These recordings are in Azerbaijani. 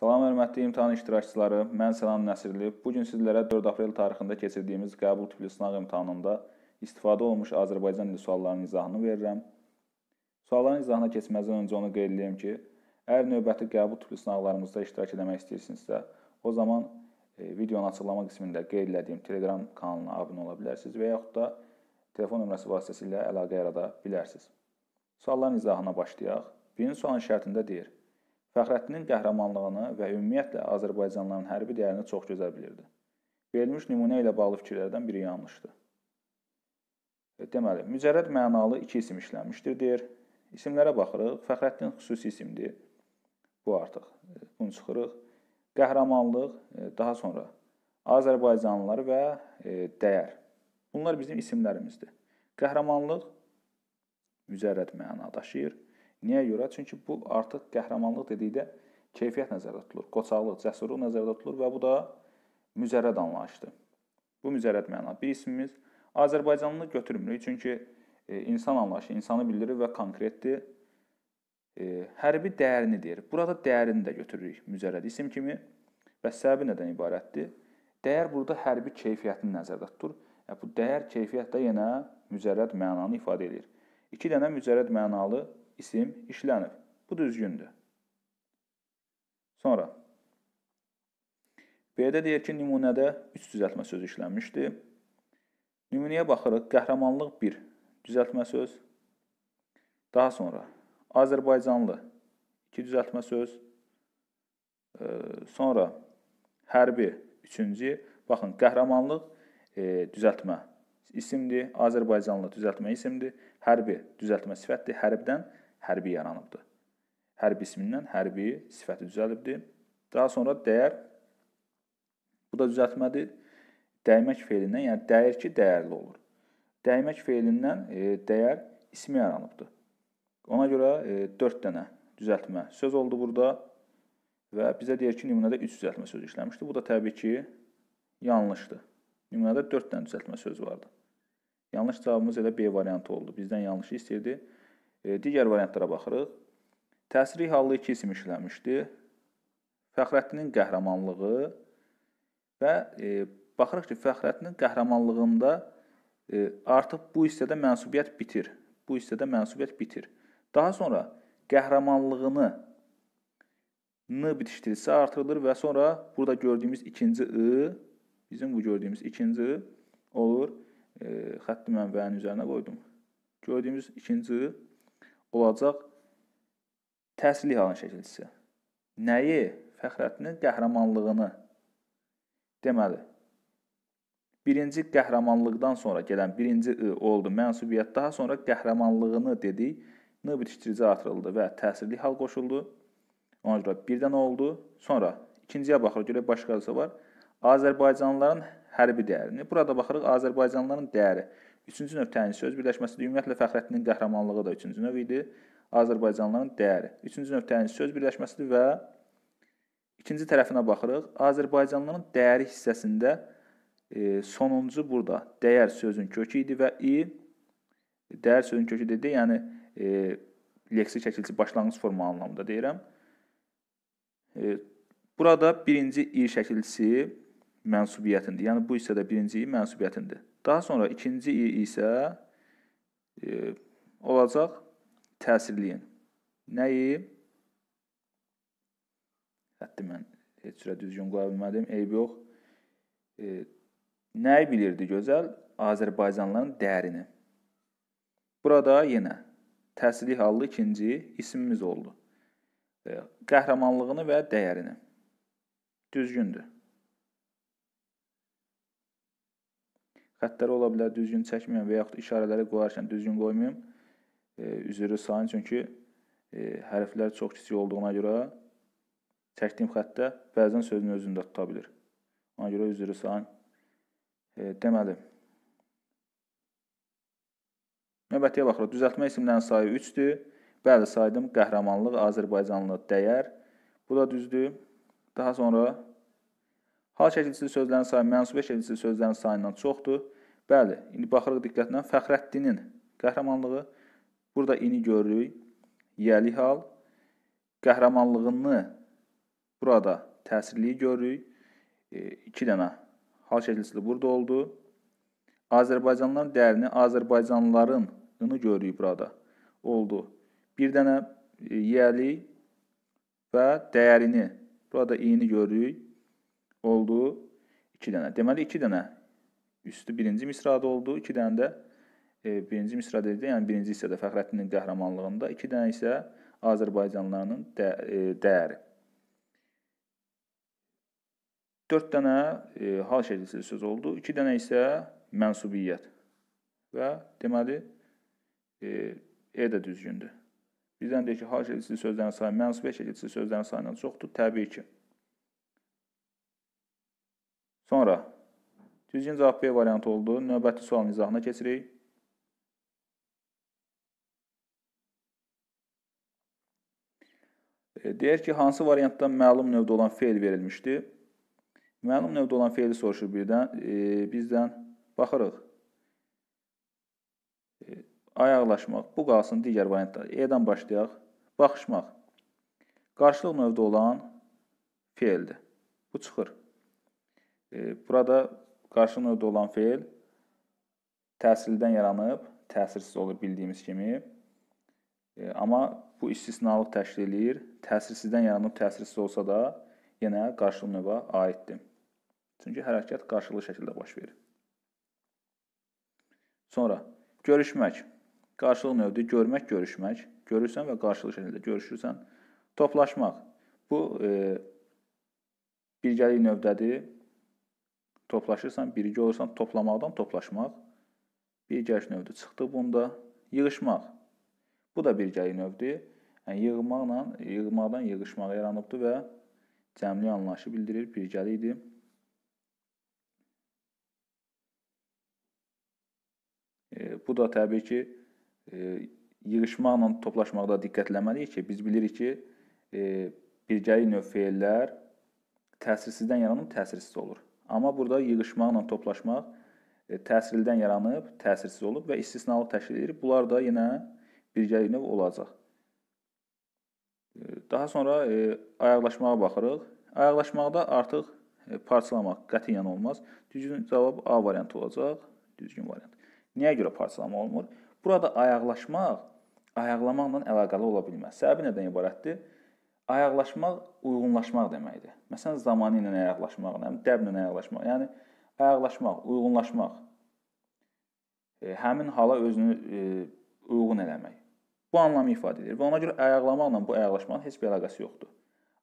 Salam hörmətli imtahan iştirakçıları, mən Sənan Nəsirli. Bu gün sizlərə 4 aprel tarixində keçirdiyimiz qəbul tipli sınaq imtahanında istifadə olmuş Azərbaycan dili suallarının izahını verirəm. Sualların izahına keçməzdən öncə onu qeyd edeyim ki, əgər növbəti qəbul tipli sınaqlarımızda iştirak etmək istəyirsinizsə, o zaman e, videonun açıqlama qismində qeyd etdiyim Telegram kanalına abunə ola bilərsiniz və yaxud da telefon nömrəsi vasitəsilə əlaqə yarada bilərsiniz. Sualların izahına başlayaq. Birinci sualın şərtində deyir: Fəxrəddinin qəhrəmanlığını və ümumiyyətlə Azərbaycanlıların hərbi dəyərini çox gözəl bilirdi. Verilmiş nümunə ilə bağlı fikirlərdən biri yanlışdır. E, deməli, mücərrəd mənalı iki isim işlənmişdir deyir. İsimlərə baxırıq. Fəxrəddin xüsusi isimdir. Bu artıq e, bunu çıxırıq. Qəhrəmanlıq e, daha sonra Azərbaycanlılar və dəyər. Bunlar bizim isimlərimizdir. Qəhrəmanlıq mücərrəd məna daşıyır. Niyə görə? Çünki bu artıq qəhrəmanlıq dedikdə keyfiyyət nəzərdə tutulur, qoçaqlıq, cəsurluq nəzərdə tutulur və bu da müzərrəd anlayışdır. Bu müzərrəd məna. Bir ismimiz Azərbaycanlı götürmürük, çünki e, insan anlayışı insanı bildirir və konkretdir. E, hərbi dəyərini deyir. Burada dəyərini də götürürük müzərrəd isim kimi və səbəbi nədən ibarətdir? Dəyər burada hərbi keyfiyyətini nəzərdə tutur. Yəni bu dəyər keyfiyyət də yenə müzərrəd mənanı ifadə edir. 2 dənə müzərrəd mənalı isim işlənib. Bu düzgündür. Sonra B-də deyir ki, nümunədə 3 düzəltmə sözü işlənmişdi. Nümunəyə baxırıq. Qəhrəmanlıq 1 düzəltmə söz. Daha sonra Azərbaycanlı 2 düzəltmə söz. Sonra hərbi 3-cü. Baxın, qəhrəmanlıq e, düzəltmə isimdir. Azərbaycanlı düzəltmə isimdir. Hərbi düzəltmə sifətdir. Hərbdən hərbi yaranıbdır. Hərbi ismindən hərbi sifəti düzəlibdir. Daha sonra dəyər bu da düzəltmədir. Dəymək feilindən, yəni dəyir ki, dəyərli olur. Dəymək feilindən e, dəyər ismi yaranıbdır. Ona görə e, 4 dənə düzəltmə söz oldu burada və bizə deyir ki, nümunədə 3 düzəltmə sözü işləmişdi. Bu da təbii ki, yanlışdır. Nümunədə 4 dənə düzəltmə sözü vardı. Yanlış cavabımız elə B variantı oldu. Bizdən yanlışı istəyirdi. E, digər variantlara baxırıq. Təsri hallı iki isim işlənmişdi. Fəxrəddinin qəhrəmanlığı və e, baxırıq ki, Fəxrəddinin qəhrəmanlığında e, artıq bu hissədə mənsubiyyət bitir. Bu hissədə mənsubiyyət bitir. Daha sonra qəhrəmanlığını n bitişdirilsə artırılır və sonra burada gördüyümüz ikinci ı bizim bu gördüyümüz ikinci ı olur. E, xətti mənbənin üzərinə qoydum. Gördüyümüz ikinci ı olacaq təhsil idealının şəkilçisi. Nəyi? Fəxrəddinin qəhrəmanlığını. Deməli, birinci qəhrəmanlıqdan sonra gələn birinci ı oldu mənsubiyyət, daha sonra qəhrəmanlığını dedik, n bitişdirici artırıldı və təsirli hal qoşuldu. Ona görə birdən oldu. Sonra ikinciyə baxırıq, görək başqası var. Azərbaycanlıların hərbi dəyərini. Burada baxırıq Azərbaycanlıların dəyəri Üçüncü növ təyin söz birləşməsidir. Ümumiyyətlə Fəxrəddinin qəhrəmanlığı da üçüncü növ idi. Azərbaycanlıların dəyəri. Üçüncü növ təyin söz birləşməsidir və ikinci tərəfinə baxırıq. Azərbaycanlıların dəyəri hissəsində e, sonuncu burada dəyər sözün kökü idi və i dəyər sözün kökü dedi, yəni e, leksik çəkilişi başlanğıc forma anlamında deyirəm. E, burada birinci i şəkilçisi mənsubiyyətindir. Yəni bu hissədə birinci i mənsubiyyətindir. Daha sonra ikinci i isə e, olacaq təsirliyin. Nəyi? Hətta mən heç cürə düzgün qoya bilmədim. Eyb yox. E, nəyi bilirdi gözəl? Azərbaycanlıların dərini. Burada yenə təsirli hallı ikinci isimimiz oldu. E, qəhrəmanlığını və dəyərini. Düzgündür. Xətləri ola bilər düzgün çəkməyəm və yaxud işarələri qoyarkən düzgün qoymayım. E, üzrü sayın çünki e, hərflər çox kiçik olduğuna görə çəkdiyim xəttdə bəzən sözün özünü də tuta bilir. Ona görə üzrü sayın e, deməli. Növbətiyə baxırıq. Düzəltmə isimlərinin sayı 3-dür. Bəli saydım. Qəhrəmanlıq, Azərbaycanlı, dəyər. Bu da düzdür. Daha sonra Hal şəkilçili sözlərin sayı mənsubi şəkilçili sözlərin sayından çoxdur. Bəli, indi baxırıq diqqətlə Fəxrəddinin qəhrəmanlığı burada ini görürük. Yəli hal qəhrəmanlığını burada təsirliyi görürük. 2 e, dənə hal şəkilçili burada oldu. Azərbaycanlıların dərini Azərbaycanlıların ını görürük burada oldu. Bir dənə e, yəli və dəyərini burada eyni görürük oldu 2 dənə. Deməli 2 dənə üstü birinci misrada oldu, 2 dənə də e, birinci misrada idi, yəni birinci hissədə Fəxrəddinin qəhrəmanlığında, 2 dənə isə Azərbaycanlılarının də, e, dəyəri. 4 dənə e, hal şəkilsiz söz oldu, 2 dənə isə mənsubiyyət. Və deməli e, E də düzgündür. Bizdən deyir ki, hal şəkilsiz sözlərin sayı mənsubiyyət şəkilsiz sözlərin sayından çoxdur, təbii ki. Sonra düzgün cavab B variantı oldu. Növbəti sualın izahına keçirik. E, Deyər ki, hansı variantdan məlum növdə olan feil verilmişdi? Məlum növdə olan feili soruşur birdən, e, bizdən baxırıq. E, ayaqlaşmaq, bu qalsın digər variantda. E-dən başlayaq. Baxışmaq. Qarşılıq növdə olan feildir. Bu çıxır. Burada qarşımda olan feil təhsildən yaranıb, təsirsiz olur bildiyimiz kimi. Amma bu istisnalıq təşkil eləyir. Təsirsizdən yaranıb təsirsiz olsa da, yenə qarşılı növə aiddir. Çünki hərəkət qarşılıqlı şəkildə baş verir. Sonra görüşmək. Qarşılıq növdür. Görmək, görüşmək. Görürsən və qarşılıqlı şəkildə görüşürsən. Toplaşmaq. Bu e, birgəlik növdədir. Toplaşırsan, birgə olursan, toplamaqdan toplaşmaq birgəlik növdür. Çıxdı bunda yığışmaq. Bu da birgəlik növdür. Yəni yığmaqla, yığmaqdan yığışmağa yaranıbdı və cəmli anlayışı bildirir, birgəlikdir. E, bu da təbii ki, e, yığışmaqla toplaşmaqda diqqətlənməliyik ki, biz bilirik ki, e, birgəlik növ feillər təsirsizdən yaranıb təsirsiz olur. Amma burada yığışmaqla toplaşmaq e, təsirlidən yaranıb, təsirsiz olub və istisnalı təşkil edir. Bunlar da yenə birgəliklə olacaq. E, daha sonra e, ayaqlaşmağa baxırıq. Ayaqlaşmaqda artıq parçalamaq qətiyyən olmaz. Düzgün cavab A variantı olacaq. Düzgün variant. Niyə görə parçalama olmur? Burada ayaqlaşmaq ayaqlamaqla əlaqəli ola bilməz. Səbəbi nədən ibarətdir? ayaqlaşmaq uyğunlaşmaq deməkdir. Məsələn, zamanı ilə ayaqlaşmaq, yəni dəblə ayaqlaşmaq, yəni ayaqlaşmaq, uyğunlaşmaq. E, həmin hala özünü e, uyğun eləmək. Bu anlamı ifadə edir və ona görə ayaqlamaqla bu ayaqlaşmanın heç bir əlaqəsi yoxdur.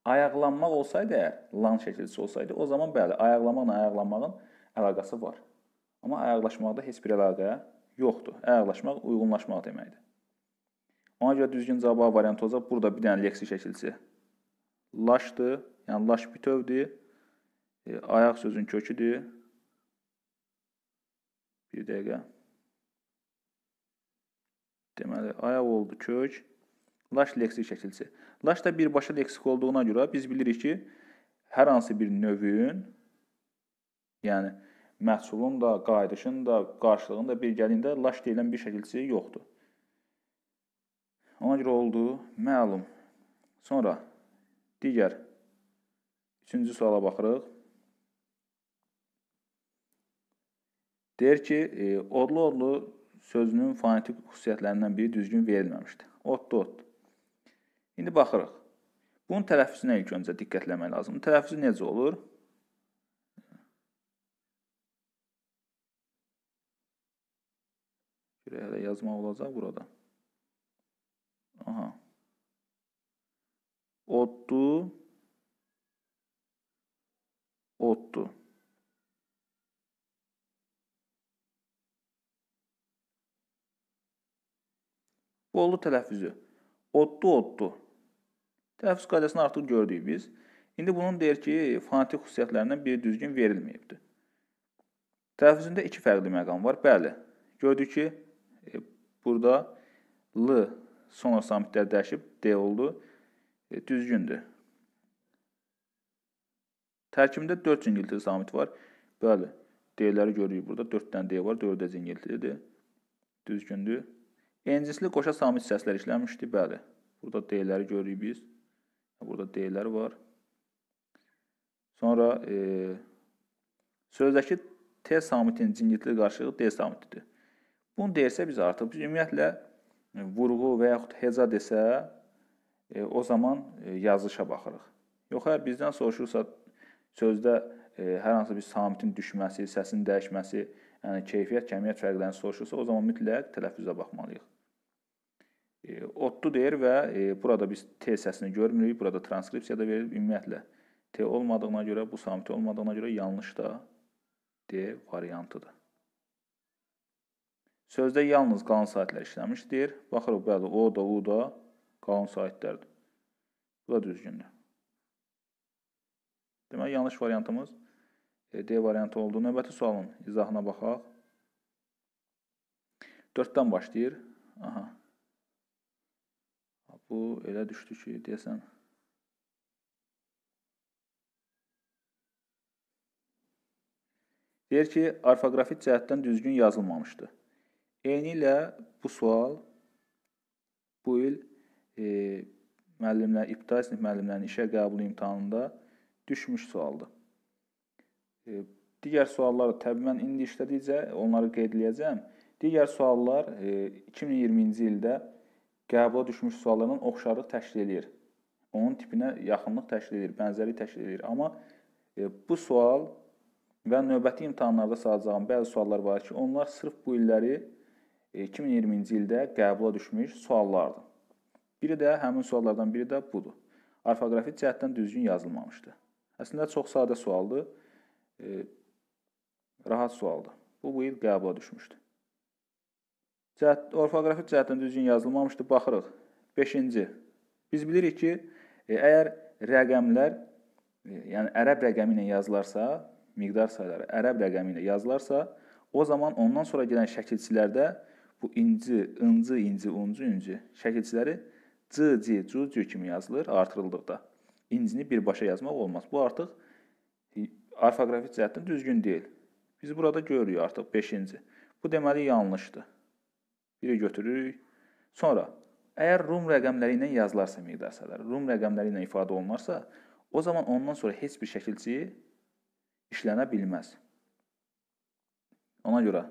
Ayaqlanmaq olsaydı əgər, lan şəkilçisi olsaydı, o zaman bəli, ayaqlamaqla ayaqlanmağın əlaqəsi var. Amma ayaqlaşmaqda heç bir əlaqə yoxdur. Ayaqlaşmaq uyğunlaşmaq deməkdir. Ona görə düzgün cavab A variantı olacaq. Burada bir dənə leksik şəkilçisi laşdır, yəni laş bitövdür. E, ayaq sözün köküdür. Bir dəqiqə. Deməli, ayaq oldu kök. Laş leksik şəkilsi. Laş da birbaşa leksik olduğuna görə biz bilirik ki, hər hansı bir növün, yəni məhsulun da, qayıdışın da, qarşılığın da birgəliyində laş deyilən bir şəkilsi yoxdur. Ona görə oldu məlum. Sonra Digər üçüncü suala baxırıq. Deyir ki, odlu-odlu e, sözünün fonetik xüsusiyyətlərindən biri düzgün verilməmişdir. Oddu, oddu. İndi baxırıq. Bunun tələffüzünə ilk öncə diqqətləmək lazımdır. Tələffüzü necə olur? Görək, hələ yazmaq olacaq burada. Aha otto otto Bollu tələffüzü. Otdu, otdu. Tələffüz qaydasını artıq gördük biz. İndi bunun deyir ki, fonetik xüsusiyyətlərindən biri düzgün verilməyibdir. Tələffüzündə iki fərqli məqam var. Bəli, gördük ki, e, burada L son samitlər dəyişib D oldu. E, düzgündür. Tərkibində 4 cingiltili samit var. Bəli, D-ləri görürük burada. 4 dənə D var, 4 də cingiltilidir. Düzgündür. Encisli qoşa samit səslər işlənmişdi. Bəli, burada D-ləri görürük biz. Burada D-lər var. Sonra e, sözdəki T samitin cingiltili qarşılığı D samitidir. Bunu deyirsə biz artıq, biz ümumiyyətlə vurğu və yaxud heca desə, e, o zaman e, yazılışa baxırıq. Yox, hər bizdən soruşursa sözdə e, hər hansı bir samitin düşməsi, səsin dəyişməsi, yəni keyfiyyət, kəmiyyət fərqlərini soruşursa, o zaman mütləq tələffüzə baxmalıyıq. E, otdu deyir və e, burada biz T səsini görmürük, burada transkripsiyada verilib ümumiyyətlə T olmadığına görə, bu samit olmadığına görə yanlış da D variantıdır. Sözdə yalnız qalan saatlər işləmişdir. Baxırıq, bəli, O da, U da qalan saytlərdir. Bu da düzgündür. Demək, yanlış variantımız e, D variantı oldu. Növbəti sualın izahına baxaq. 4-dən başlayır. Aha. Bu elə düşdü ki, deyəsən. Deyir ki, orfoqrafik cəhətdən düzgün yazılmamışdı. Eyni ilə bu sual bu il e, müəllimlər, ibtidai sinif müəllimlərinin işə qəbul imtahanında düşmüş sualdır. E, digər suallar təbii mən indi işlədikcə onları qeyd eləyəcəm. Digər suallar e, 2020-ci ildə qəbula düşmüş sualların oxşarlıq təşkil eləyir. Onun tipinə yaxınlıq təşkil eləyir, bənzərlik təşkil eləyir. Amma e, bu sual və növbəti imtahanlarda salacağım bəzi suallar var ki, onlar sırf bu illəri 2020-ci e, ildə qəbula düşmüş suallardır. Biri də həmin suallardan biri də budur. Orfoqrafik cəhətdən düzgün yazılmamışdı. Əslində çox sadə sualdır. E, rahat sualdır. Bu bu il qəbula düşmüşdü. Cəhət orfoqrafik cəhətdən düzgün yazılmamışdı. Baxırıq. 5-ci. Biz bilirik ki, e, əgər rəqəmlər, e, yəni ərəb rəqəmi ilə yazılarsa, miqdar sayıları ərəb rəqəmi ilə yazılarsa, o zaman ondan sonra gələn şəkilçilərdə bu inci, ınci, inci, uncu, inci şəkilçiləri c, c, c kimi yazılır artırıldıqda. İncini birbaşa yazmaq olmaz. Bu artıq orfoqrafik cəhətdən düzgün deyil. Biz burada görürük artıq 5-ci. Bu deməli yanlışdır. Biri götürürük. Sonra əgər rum rəqəmləri ilə yazılarsa miqdarsələr, rum rəqəmləri ilə ifadə olunarsa, o zaman ondan sonra heç bir şəkilçi işlənə bilməz. Ona görə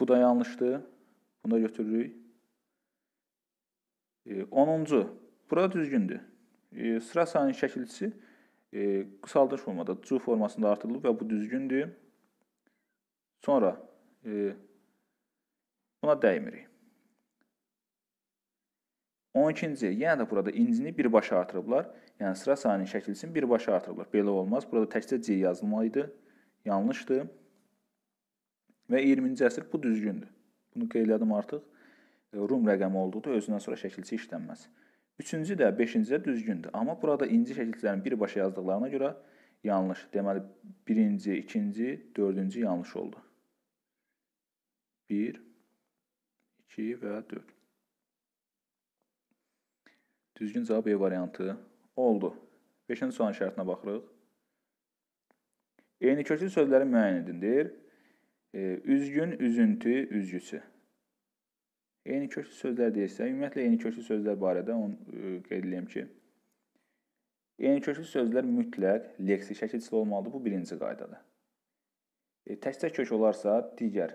bu da yanlışdır. Bunu da götürürük. 10-cu. E, bura düzgündür. E, sıra sayının şəkilçisi e, qısaldılmış formada C formasında artırılıb və bu düzgündür. Sonra buna dəymirik. 12-ci, yenə də burada incini birbaşa artırıblar. Yəni sıra sayının şəkilçisini birbaşa artırıblar. Belə olmaz. Burada təkcə C yazılmalıydı. Yanlışdır. Və 20-ci əsr bu düzgündür. Bunu qeyd elədim artıq rum rəqəmi olduqda özündən sonra şəkilçi işlənməz. Üçüncü də, beşinci də düzgündür. Amma burada inci şəkilçilərin birbaşa yazdıqlarına görə yanlış. Deməli, birinci, ikinci, dördüncü yanlış oldu. 1, 2 və 4. Düzgün cavab E variantı oldu. 5-ci sualın şərtinə baxırıq. Eyni köklü sözləri müəyyən edin, deyir. E, üzgün, üzüntü, üzgüsü. Eyni köklü sözlər deyirsə, ümumiyyətlə eyni köklü sözlər barədə onu e, qeyd edeyim ki, eyni köklü sözlər mütləq leksik şəkildə olmalıdır. Bu birinci qaydadır. E, Təkcə kök olarsa, digər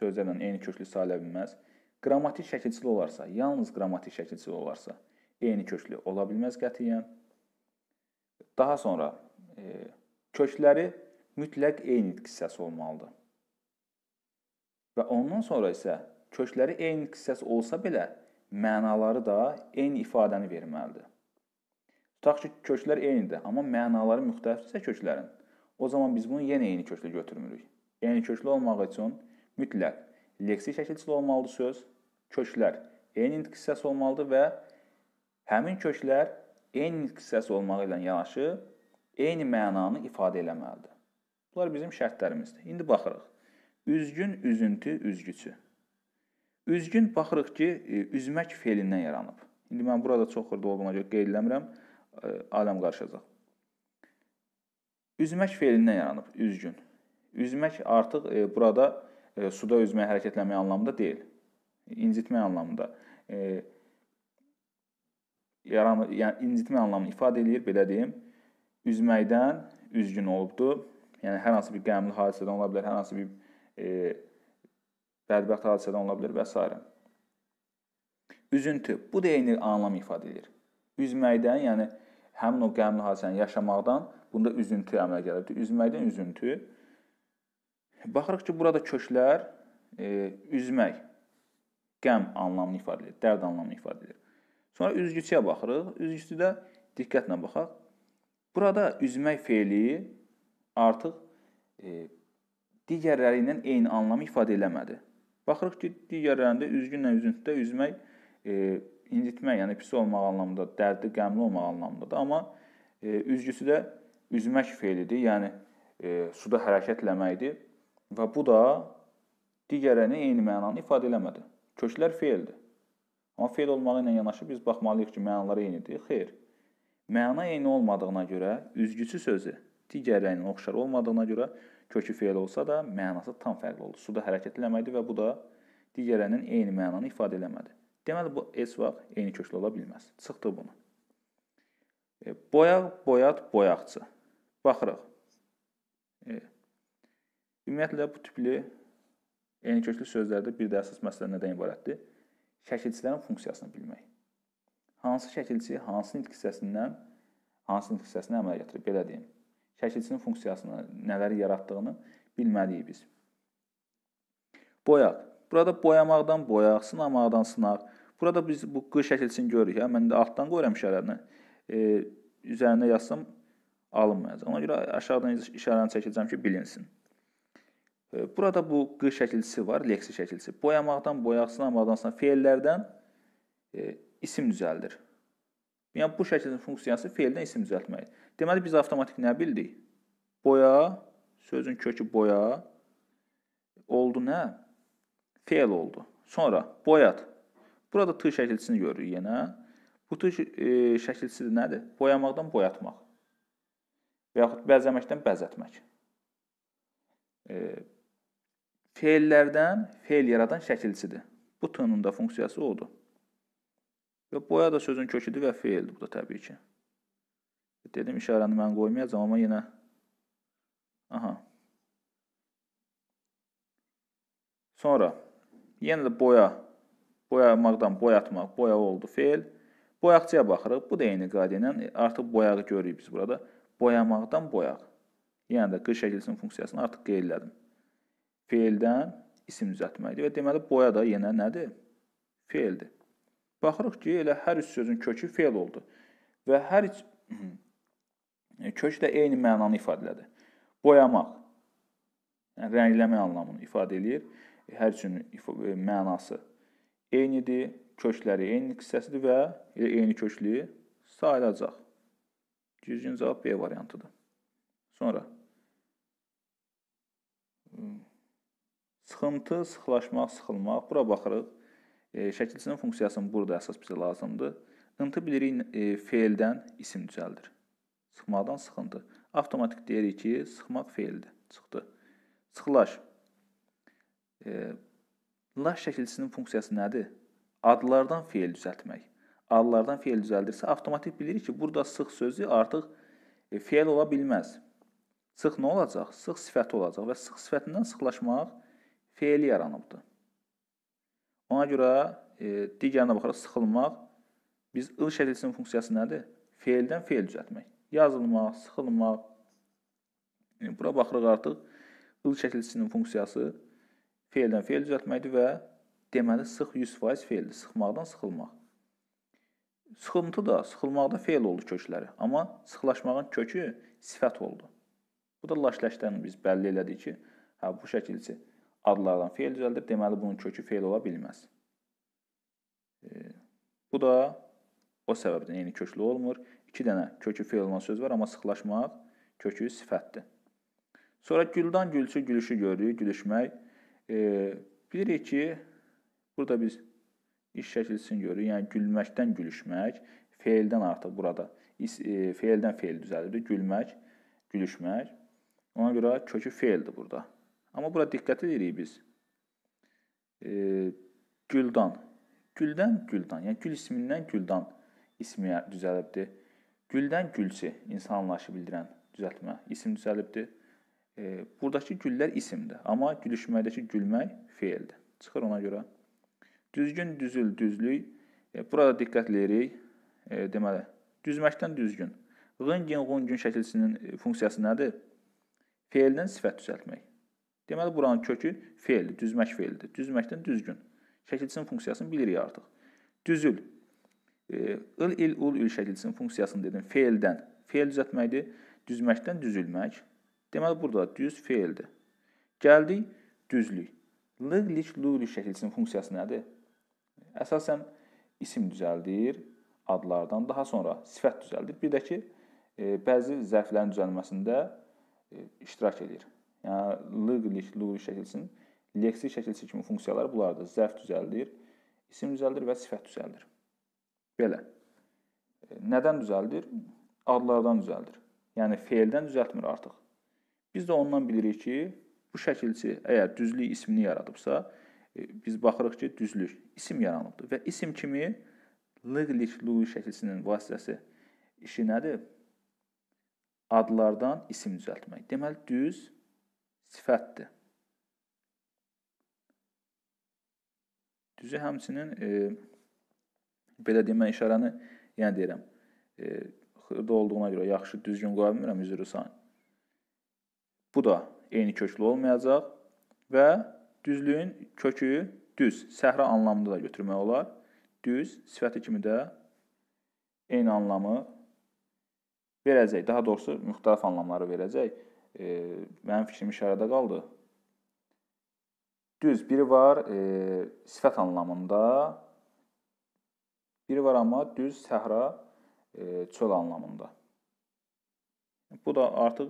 sözlərlə eyni köklü sayıla bilməz. Qrammatik şəkilçili olarsa, yalnız qrammatik şəkilçili olarsa, eyni köklü ola bilməz qətiyyən. Daha sonra e, kökləri mütləq eyni hissəsi olmalıdır. Və ondan sonra isə kökləri eyni hissəsi olsa belə mənaları da eyni ifadəni verməlidir. Tutaq ki, köklər eynidir, amma mənaları müxtəlifdirsə köklərin, o zaman biz bunu yenə eyni köklü götürmürük. Eyni köklü olmaq üçün mütləq leksik şəkilçili olmalıdır söz, köklər eyni nitq hissəsi olmalıdır və həmin köklər eyni nitq hissəsi olmağı ilə yanaşı eyni mənanı ifadə eləməlidir. Bunlar bizim şərtlərimizdir. İndi baxırıq. Üzgün, üzüntü, üzgüçü. Üzgün baxırıq ki, e, üzmək felindən yaranıb. İndi mən burada çox xırda olduğuma görə qeyd eləmirəm, e, aləm qarışacaq. Üzmək felindən yaranıb, üzgün. Üzmək artıq e, burada suda üzmək, hərəkətlənmək anlamında deyil. İncitmək anlamında. Yaranı, yəni incitmək anlamını ifadə eləyir, belə deyim. Üzməkdən üzgün olubdu. Yəni hər hansı bir qəmli hadisədən ola bilər, hər hansı bir e, bədbəxt hadisədən ola bilər və s. Üzüntü bu da eyni anlam ifadə edir. Üzməkdən, yəni həmin o qəmli hadisəni yaşamaqdan bunda üzüntü əmələ gəlir. Üzməkdən üzüntü. Baxırıq ki, burada köklər e, üzmək qəm anlamını ifadə edir, dərd anlamını ifadə edir. Sonra üzgüçüyə baxırıq. Üzgüçüdə diqqətlə baxaq. Burada üzmək feili artıq e, digərləri ilə eyni anlamı ifadə eləmədi. Baxırıq ki, digərlərində üzgünlə üzüntüdə üzmək e, incitmək, yəni pis olmaq anlamında, dərdi qəmli olmaq anlamındadır. Amma e, üzgüsü də üzmək feilidir. Yəni e, suda hərəkətləməkdir və bu da digərlərinə eyni mənanı ifadə eləmədi. Köklər feildir. Amma feil olmağı ilə yanaşı biz baxmalıyıq ki, mənaları eynidir. Xeyr. Məna eyni olmadığına görə üzgüsü sözü digərlərinə oxşar olmadığına görə kökü feil olsa da mənası tam fərqli olur. Suda hərəkət eləməkdir və bu da digərlərinin eyni mənanı ifadə eləmədi. Deməli bu heç vaxt eyni köklü ola bilməz. Çıxdı bunu. E, boyaq, boyat, boyaqçı. Baxırıq. E, ümumiyyətlə bu tipli eyni köklü sözlərdə bir də əsas məsələ nədən ibarətdir? Şəkilçilərin funksiyasını bilmək. Hansı şəkilçi hansının nitq hissəsindən hansının nitq hissəsini əmələ gətirir? Belə deyim şəkilçinin funksiyasını, nələri yaratdığını bilməliyik biz. Boyaq. Burada boyamaqdan boyaq, sınamaqdan sınaq. Burada biz bu q şəkilçini görürük. Hə? Mən də altdan qoyuram işarəni. E, üzərində yazsam alınmayacaq. Ona görə aşağıdan işarəni çəkəcəm ki, bilinsin. E, burada bu q şəkilçisi var, leksi şəkilçisi. Boyamaqdan boyaq, sınamaqdan sınaq feillərdən e, isim düzəldir. Yəni bu şəklin funksiyası feildən isim düzəltməkdir. Deməli, biz avtomatik nə bildik? Boya, sözün kökü boya oldu nə? Fe'l oldu. Sonra boyat. Burada t şəkilçisini görürük yenə. Bu t e, şəkilçisi nədir? Boyamaqdan boyatmaq. Və yaxud bəzəməkdən bəzətmək. E, Fe'llərdən fe'l yaradan şəkilçisidir. Bu t-nun da funksiyası odur. Və boya da sözün köküdür və fe'ldir bu da təbii ki. Dedim işarəni mən qoymayacam, amma yenə aha. Sonra yenə də boya boyamaqdan boyatmaq, boya oldu fe'l. Boyaqçıya baxırıq. Bu da eyni qayda ilə e, artıq boyağı görürük biz burada. Boyamaqdan boyaq. Yəni də qış şəkilsin funksiyasını artıq qeyd elədim. Fe'ldən isim düzəltməkdir və deməli boya da yenə nədir? Fe'ldir. Baxırıq ki, elə hər üç sözün kökü fe'l oldu və hər üç Kök də eyni mənanı ifadələdir. Boyamaq, yəni rəngləmək anlamını ifadə eləyir. E, hər üçün e, mənası eynidir, kökləri eyni hissəsidir və e, eyni köklü sayılacaq. Düzgün cavab B variantıdır. Sonra sıxıntı, sıxlaşmaq, sıxılmaq. Bura baxırıq. E, şəkilçinin funksiyasının burada əsas bizə lazımdır. Intı bilirik e, feildən isim düzəldir. Sıxmaqdan sıxıntı. Avtomatik deyirik ki, sıxmaq feildir. Çıxdı. Sıxlaş. E, laş şəkilçisinin funksiyası nədir? Adlardan feil düzəltmək. Adlardan feil düzəldirsə, avtomatik bilirik ki, burada sıx sözü artıq e, feil ola bilməz. Sıx nə olacaq? Sıx sifəti olacaq və sıx sifətindən sıxlaşmaq feili yaranıbdır. Ona görə e, digərinə baxaraq sıxılmaq biz ıl şəkilçisinin funksiyası nədir? Feildən feil düzəltmək yazılmaq, sıxılmaq. Yəni, bura baxırıq artıq qıl şəkilçisinin funksiyası feildən feil düzəltməkdir və deməli sıx 100% feildir. Sıxmaqdan sıxılmaq. Sıxıntı da, sıxılmaqda feil oldu kökləri, amma sıxlaşmağın kökü sifət oldu. Bu da laşləşdən biz bəlli elədik ki, hə bu şəkilçi adlardan feil düzəldir, deməli bunun kökü feil ola bilməz. E, bu da o səbəbdən yeni köklü olmur. İki dənə kökü feil olan söz var, amma sıxlaşmaq kökü sifətdir. Sonra güldan gülçü gülüşü gördük, gülüşmək. E, bilirik ki, burada biz iş şəkilsin görürük. Yəni gülməkdən gülüşmək, feildən artıq burada e, feildən feil düzəlir. Gülmək, gülüşmək. Ona görə kökü feildir burada. Amma bura diqqət edirik biz. E, güldan. Güldən güldan, yəni gül ismindən güldan ismi düzəlibdir. Güldən gülçi insan anlayışı bildirən düzəltmə isim düzəlibdir. E, buradakı güllər isimdir, amma gülüşməkdəki gülmək feildir. Çıxır ona görə. Düzgün, düzül, düzlük. E, burada diqqətləyirik. E, deməli, düzməkdən düzgün. Ğın-gin, ğun-gün şəkilsinin e, funksiyası nədir? Feildən sifət düzəltmək. Deməli, buranın kökü feildir, düzmək feildir. Düzməkdən düzgün. Şəkilçinin funksiyasını bilirik artıq. Düzül il, il, ul, ül şəkilçisinin funksiyasını dedim. Feildən, feil düzəltməkdir. Düzməkdən düzülmək. Deməli, burada düz feildir. Gəldik düzlük. Lıq, lik, lul şəkilçisinin funksiyası nədir? Əsasən isim düzəldir adlardan, daha sonra sifət düzəldir. Bir də ki, e, bəzi zərflərin düzəlməsində e, iştirak edir. Yəni lıq, lik, lul şəkilçisinin leksik şəkilçisi kimi funksiyaları bunlardır. Zərf düzəldir, isim düzəldir və sifət düzəldir. Belə. E, nədən düzəldir? Adlardan düzəldir. Yəni feildən düzəltmir artıq. Biz də ondan bilirik ki, bu şəkilçi əgər düzlük ismini yaradıbsa, e, biz baxırıq ki, düzlük isim yaranıbdır və isim kimi lığlik lui şəkilçinin vasitəsi işi nədir? Adlardan isim düzəltmək. Deməli düz sifətdir. Düzü həmçinin e, belə deyim, mən işarəni yenə yəni deyirəm, e, xırda olduğuna görə yaxşı düzgün qoya bilmirəm üzrüsən. Bu da eyni köklü olmayacaq və düzlüyün kökü düz, səhra anlamında da götürmək olar. Düz sifəti kimi də eyni anlamı verəcək. Daha doğrusu müxtəlif anlamları verəcək. E, mənim fikrim işarədə qaldı. Düz biri var e, sifət anlamında, Biri var amma düz səhra e, çöl anlamında. Bu da artıq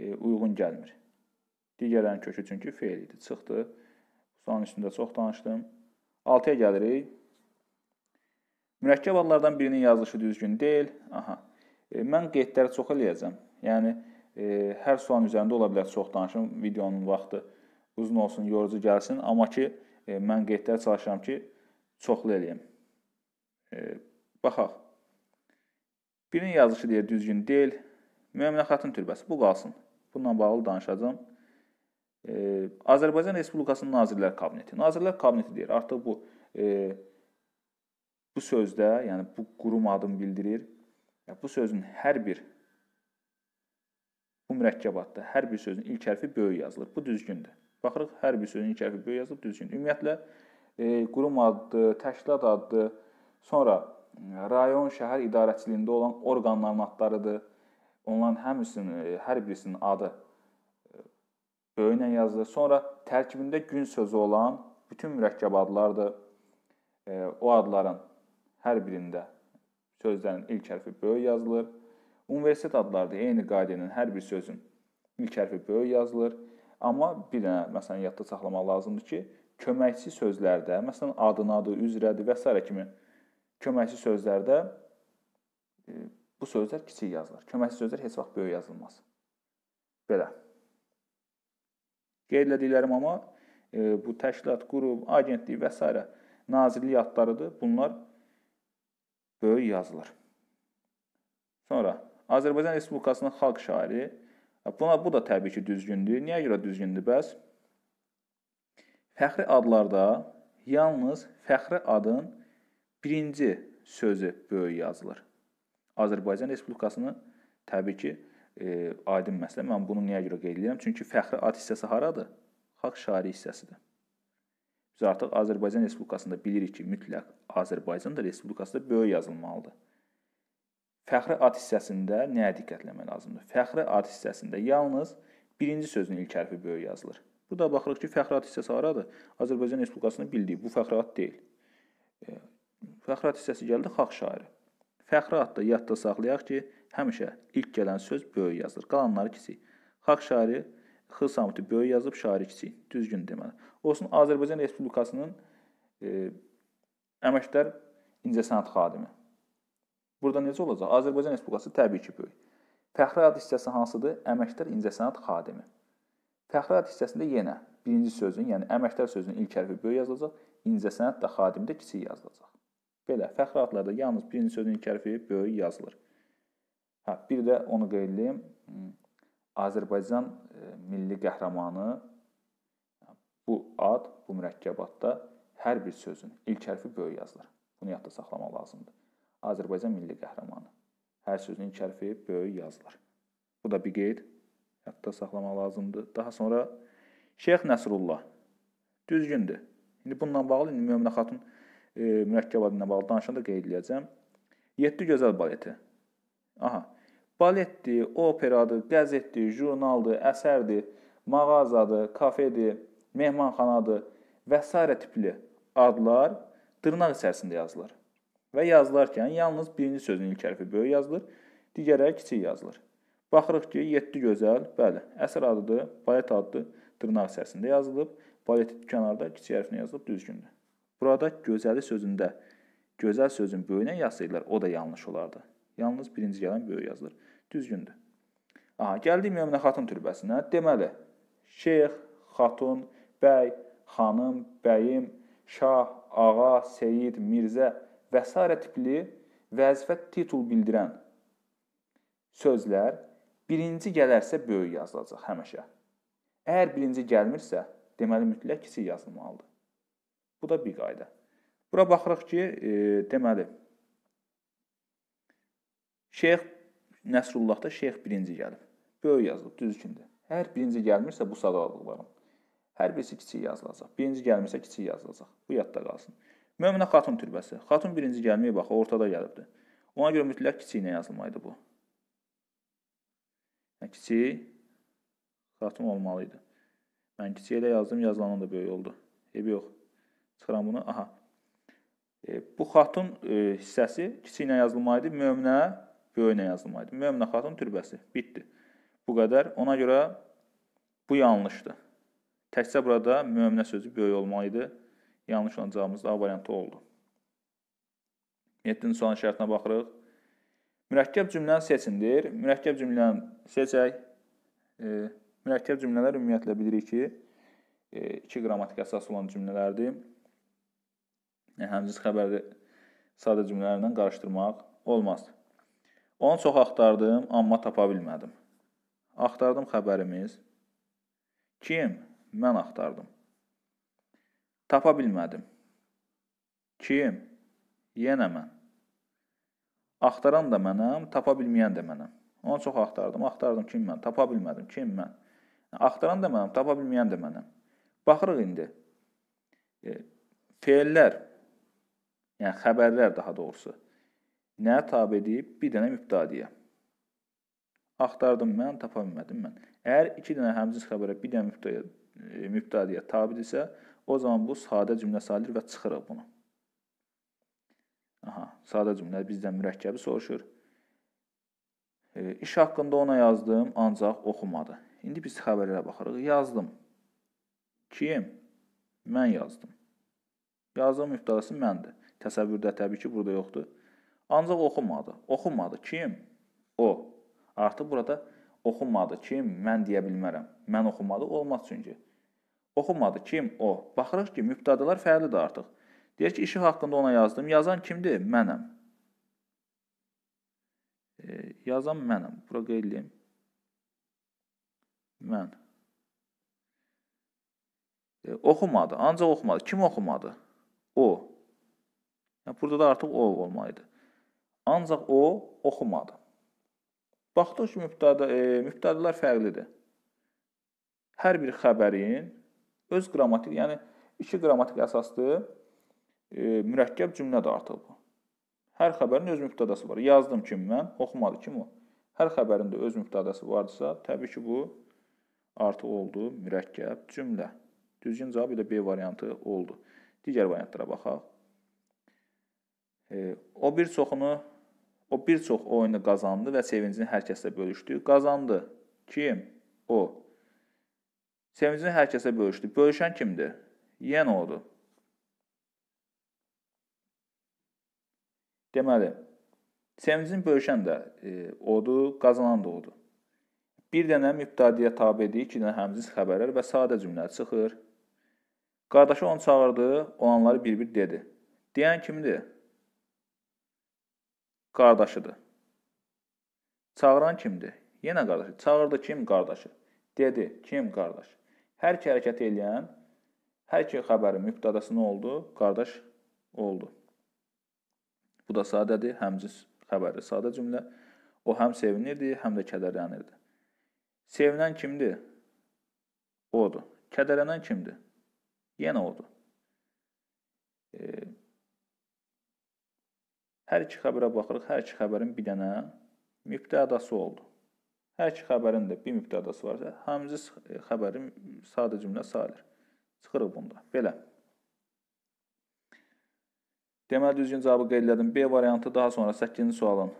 e, uyğun gəlmir. Digərlərin kökü çünki feil idi. Çıxdı. Sualın üstündə çox danışdım. 6-ya gəlirik. Mürəkkəb adlardan birinin yazılışı düzgün deyil. Aha. E, mən qeydləri çox eləyəcəm. Yəni e, hər sualın üzərində ola bilər çox danışım. Videonun vaxtı uzun olsun, yorucu gəlsin, amma ki e, mən qeydlər çalışıram ki, çoxlu eləyim. E, baxaq. Birin yazışı deyir düzgün deyil. Möminə xatın türbəsi bu qalsın. Bununla bağlı danışacağam. E, Azərbaycan Respublikasının Nazirlər Kabineti. Nazirlər Kabineti deyir, artıq bu e, bu sözdə, yəni bu qurum adını bildirir. Ya bu sözün hər bir bu mürəkkəbatda hər bir sözün ilk hərfi böyük yazılır. Bu düzgündür. Baxırıq hər bir sözün ilk hərfi böyük yazılıb düzgün. Ümumiyyətlə e, qurum adı, təşkilat adı, Sonra e, rayon şəhər idarəçiliyində olan orqanların adlarıdır. Onların həmsinin e, hər birisinin adı e, böyüklə yazılır. Sonra tərkibində gün sözü olan bütün mürəkkəb adlardır. O adların hər birində sözlərin ilk hərfi böyük yazılır. Universitet adlarıdır. Eyni qayda ilə hər bir sözün ilk hərfi böyük yazılır. Amma bir dənə məsələn yadda saxlamaq lazımdır ki, köməkçi sözlərdə, məsələn adın adı, üzrədir və s. kimi köməkçi sözlərdə e, bu sözlər kiçik yazılır. Köməkçi sözlər heç vaxt böyük yazılmaz. Belə. Qeyd elədiklərim amma e, bu təşkilat, qrup, agentlik və s. nazirlik adlarıdır. Bunlar böyük yazılır. Sonra Azərbaycan Respublikasının xalq şairi e, buna bu da təbii ki düzgündür. Niyə görə düzgündür bəs? Fəxri adlarda yalnız fəxri adın birinci sözü böyük yazılır. Azərbaycan Respublikasını təbii ki, e, aydın məsələ. Mən bunu niyə görə qeyd edirəm? Çünki fəxri ad hissəsi haradır? Xalq şairi hissəsidir. Biz artıq Azərbaycan Respublikasında bilirik ki, mütləq Azərbaycan da Respublikasında böyük yazılmalıdır. Fəxri ad hissəsində nəyə diqqətləmək lazımdır? Fəxri ad hissəsində yalnız birinci sözün ilk hərfi böyük yazılır. Burada baxırıq ki, fəxri ad hissəsi haradır? Azərbaycan Respublikasını bildik. Bu fəxri ad deyil. E, Fəxrat hissəsi gəldi xalq şairi. Fəxrat da yadda saxlayaq ki, həmişə ilk gələn söz böyük yazılır, qalanları kiçik. Xalq şairi X samuti böyük yazıb, şairi kiçik. Düzgün deməli. Olsun Azərbaycan Respublikasının e, əməkdar incəsənət xadimi. Burada necə olacaq? Azərbaycan Respublikası təbii ki, böyük. Fəxri ad hissəsi hansıdır? Əməkdar incəsənət xadimi. Fəxri ad hissəsində yenə birinci sözün, yəni əməkdar sözünün ilk hərfi böyük yazılacaq, incəsənət də xadim də kiçik yazılacaq. Belə, fəxri adlarda yalnız birinci sözün ilk hərfi böyük yazılır. Hə, bir də onu qeyd edeyim. Hmm, Azərbaycan e, milli qəhrəmanı bu ad, bu mürəkkəbatda hər bir sözün ilk hərfi böyük yazılır. Bunu yadda saxlamaq lazımdır. Azərbaycan milli qəhrəmanı. Hər sözün ilk hərfi böyük yazılır. Bu da bir qeyd yadda saxlamaq lazımdır. Daha sonra Şeyx Nəsrullah. Düzgündür. İndi bununla bağlı Möminə xatun e, mürəkkəb adına bağlı danışanda qeyd eləyəcəm. 7 gözəl baleti. Aha. Baletdir, operadır, qəzetdir, jurnaldır, əsərdir, mağazadır, kafedir, mehmanxanadır və s. tipli adlar dırnaq içərisində yazılır. Və yazılarkən yalnız birinci sözün ilk hərfi böyük yazılır, digərləri kiçik yazılır. Baxırıq ki, 7 gözəl, bəli, əsər adıdır, balet adıdır, dırnaq içərisində yazılıb, balet kənarda kiçik hərflə yazılıb, düzgündür. Burada gözəli sözündə gözəl sözün böyüyünə yazsaydılar, o da yanlış olardı. Yalnız birinci gələn böyük yazılır. Düzgündür. Aha, gəldik Möminə xatun türbəsinə. Deməli, şeyx, xatun, bəy, xanım, bəyim, şah, ağa, seyid, mirzə və s. tipli vəzifə titul bildirən sözlər birinci gələrsə böyük yazılacaq həmişə. Əgər birinci gəlmirsə, deməli mütləq kiçik yazılmalıdır. Bu da bir qayda. Bura baxırıq ki, e, deməli, Şeyx Nəsrullahda Şeyx birinci gəlib. Böyük yazılıb, düzgündür. Hər birinci gəlmirsə, bu sadalıqlarım. Hər birisi kiçik yazılacaq. Birinci gəlmirsə, kiçik yazılacaq. Bu yadda qalsın. Möminə xatun türbəsi. Xatun birinci gəlməyə bax, ortada gəlibdir. Ona görə mütləq kiçiklə yazılmaydı bu. Yəni, kiçik xatun olmalı idi. Mən kiçik elə yazdım, yazılanan da böyük oldu. Ebi yox. Çıxıram bunu. Aha. E, bu xatın e, hissəsi kiçiklə yazılmalı idi. Möminə böyüklə yazılmalı idi. Möminə xatın türbəsi. Bitdi. Bu qədər. Ona görə bu yanlışdır. Təkcə burada möminə sözü böyük olmalı idi. Yanlış olan cavabımız A variantı oldu. 7-ci sualın şərtinə baxırıq. Mürəkkəb cümləni seçindir. Mürəkkəb cümləni seçək. E, mürəkkəb cümlələr ümumiyyətlə bilirik ki, e, iki qrammatik əsas olan cümlələrdir. Yəni, həmciz xəbərdə sadə cümlələrlə qarışdırmaq olmaz. Onu çox axtardım, amma tapa bilmədim. Axtardım xəbərimiz. Kim? Mən axtardım. Tapa bilmədim. Kim? Yenə mən. Axtaran da mənəm, tapa bilməyən də mənəm. Onu çox axtardım, axtardım kim mən, tapa bilmədim, kim mən. Axtaran da mənəm, tapa bilməyən də mənəm. Baxırıq indi. E, feillər yəni xəbərlər daha doğrusu nə tabe edib? Bir dənə mübtadiyə. Axtardım mən, tapa bilmədim mən. Əgər 2 dənə həmzins xəbərə bir dənə mübtadiyə, e, mübtadiyə tabedirsə, o zaman bu sadə cümlə sayılır və çıxırıq bunu. Aha, sadə cümlə bizdən mürəkkəbi soruşur. E, iş haqqında ona yazdım, ancaq oxumadı. İndi biz xəbərlərə baxırıq. Yazdım. Kim? Mən yazdım. Yazdığım mübtadəsi məndir. Təsəvvürdə təbii ki, burada yoxdur. Ancaq oxunmadı. Oxunmadı. Kim? O. Artıq burada oxunmadı. Kim? Mən deyə bilmərəm. Mən oxunmadı olmaz çünki. Oxunmadı. Kim? O. Baxırıq ki, mübtədalar fəalidir artıq. Deyək ki, işi haqqında ona yazdım. Yazan kimdir? Mənəm. E, yazan mənəm. Bura qeyd edeyim. Mən. E, oxumadı. Ancaq oxumadı. Kim oxumadı? O. Yəni, burada da artıq o olmalıydı. Ancaq o oxumadı. Baxdıq ki, mübtədə, e, mübtədələr fərqlidir. Hər bir xəbərin öz qrammatik, yəni iki qrammatik əsaslı e, mürəkkəb cümlədir artıq bu. Hər xəbərin öz mübtədəsi var. Yazdım kim mən, oxumadı kim o. Hər xəbərin də öz mübtədəsi vardısa, təbii ki, bu artıq oldu mürəkkəb cümlə. Düzgün cavab elə B variantı oldu. Digər variantlara baxaq. O bir çoxunu, o bir çox oyunu qazandı və sevincini hər kəslə bölüşdü. Qazandı. Kim? O. Sevincini hər kəsə bölüşdü. Bölüşən kimdir? Yenə odur. Deməli, sevincini bölüşən də e, odur, qazanan da odur. Bir dənə mübtadiyə tabedir, iki dənə həmziz xəbərlər və sadə cümlə çıxır. Qardaşı onu çağırdı, olanları bir-bir dedi. Deyən kimdir? qardaşıdır. Çağıran kimdir? Yenə qardaşı. Çağırdı kim qardaşı? Dedi kim qardaş? Hər iki hərəkət eləyən hər iki xəbərin mübtədası nə oldu? Qardaş oldu. Bu da sadədir, həmciz xəbəri sadə cümlə. O həm sevinirdi, həm də kədərlənirdi. Sevinən kimdir? Odur. Kədərlənən kimdir? Yenə odur. Hər iki xəbərə baxırıq. Hər iki xəbərin bir dənə mübtədası oldu. Hər iki xəbərin də bir mübtədası varsa, həmzi e, xəbərin sadə cümlə salir. Çıxırıq bunda. Belə. Deməli düzgün cavabı qeyd elədim. B variantı daha sonra 8-ci sualın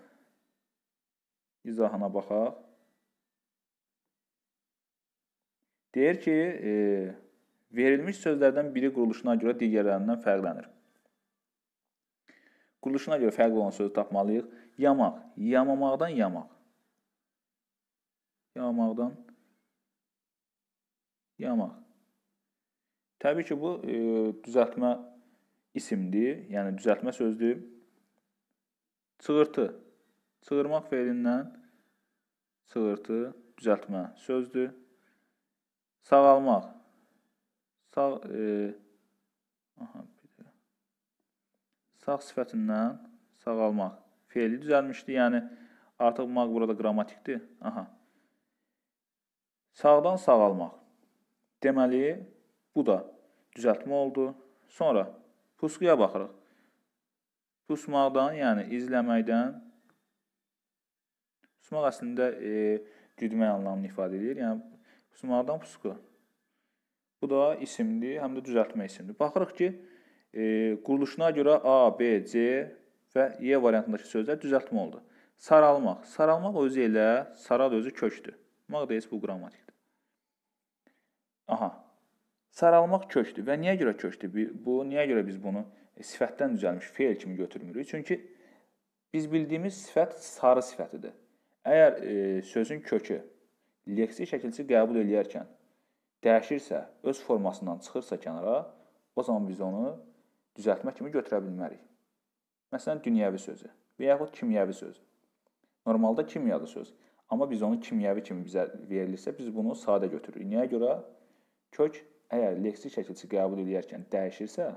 izahına baxaq. Deyir ki, e, verilmiş sözlərdən biri quruluşuna görə digərlərindən fərqlənir. Quruluşuna görə fərqli olan sözü tapmalıyıq. Yamaq, yamamaqdan yamaq. Yamaqdan yamaq. Təbii ki, bu e, düzəltmə isimdir, yəni düzəltmə sözdür. Çığırtı. Çığırmaq feilindən çığırtı düzəltmə sözdür. Sağalmaq. Sağ e, aha, sağ sifətindən sağalmaq. Fe'li düzəlmişdi, yəni artıq maq burada qrammatikdir. Aha. Sağdan sağalmaq. Deməli, bu da düzəltmə oldu. Sonra pusquya baxırıq. Pusmaqdan, yəni izləməkdən pusmaq əslində e, güdmək anlamını ifadə edir. Yəni pusmaqdan pusqu. Bu da isimdir, həm də düzəltmə isimdir. Baxırıq ki, E, quruluşuna görə A, B, C və Y e variantındakı sözlər düzəltmə oldu. Saralmaq. Saralmaq özü elə saral özü kökdür. Maqdayız bu qrammatikdir. Aha. Saralmaq kökdür. Və niyə görə kökdür? Bu, niyə görə biz bunu e, sifətdən düzəlmiş feil kimi götürmürük? Çünki biz bildiyimiz sifət sarı sifətidir. Əgər e, sözün kökü leksik şəkilçi qəbul edərkən dəyişirsə, öz formasından çıxırsa kənara, o zaman biz onu düzəltmə kimi götürə bilmərik. Məsələn, dünyəvi sözü və yaxud kimyəvi söz. Normalda kimyalı söz, amma biz onu kimyəvi kimi bizə verilirsə, biz bunu sadə götürürük. Niyə görə? Kök əgər leksik şəkilçi qəbul edərkən dəyişirsə,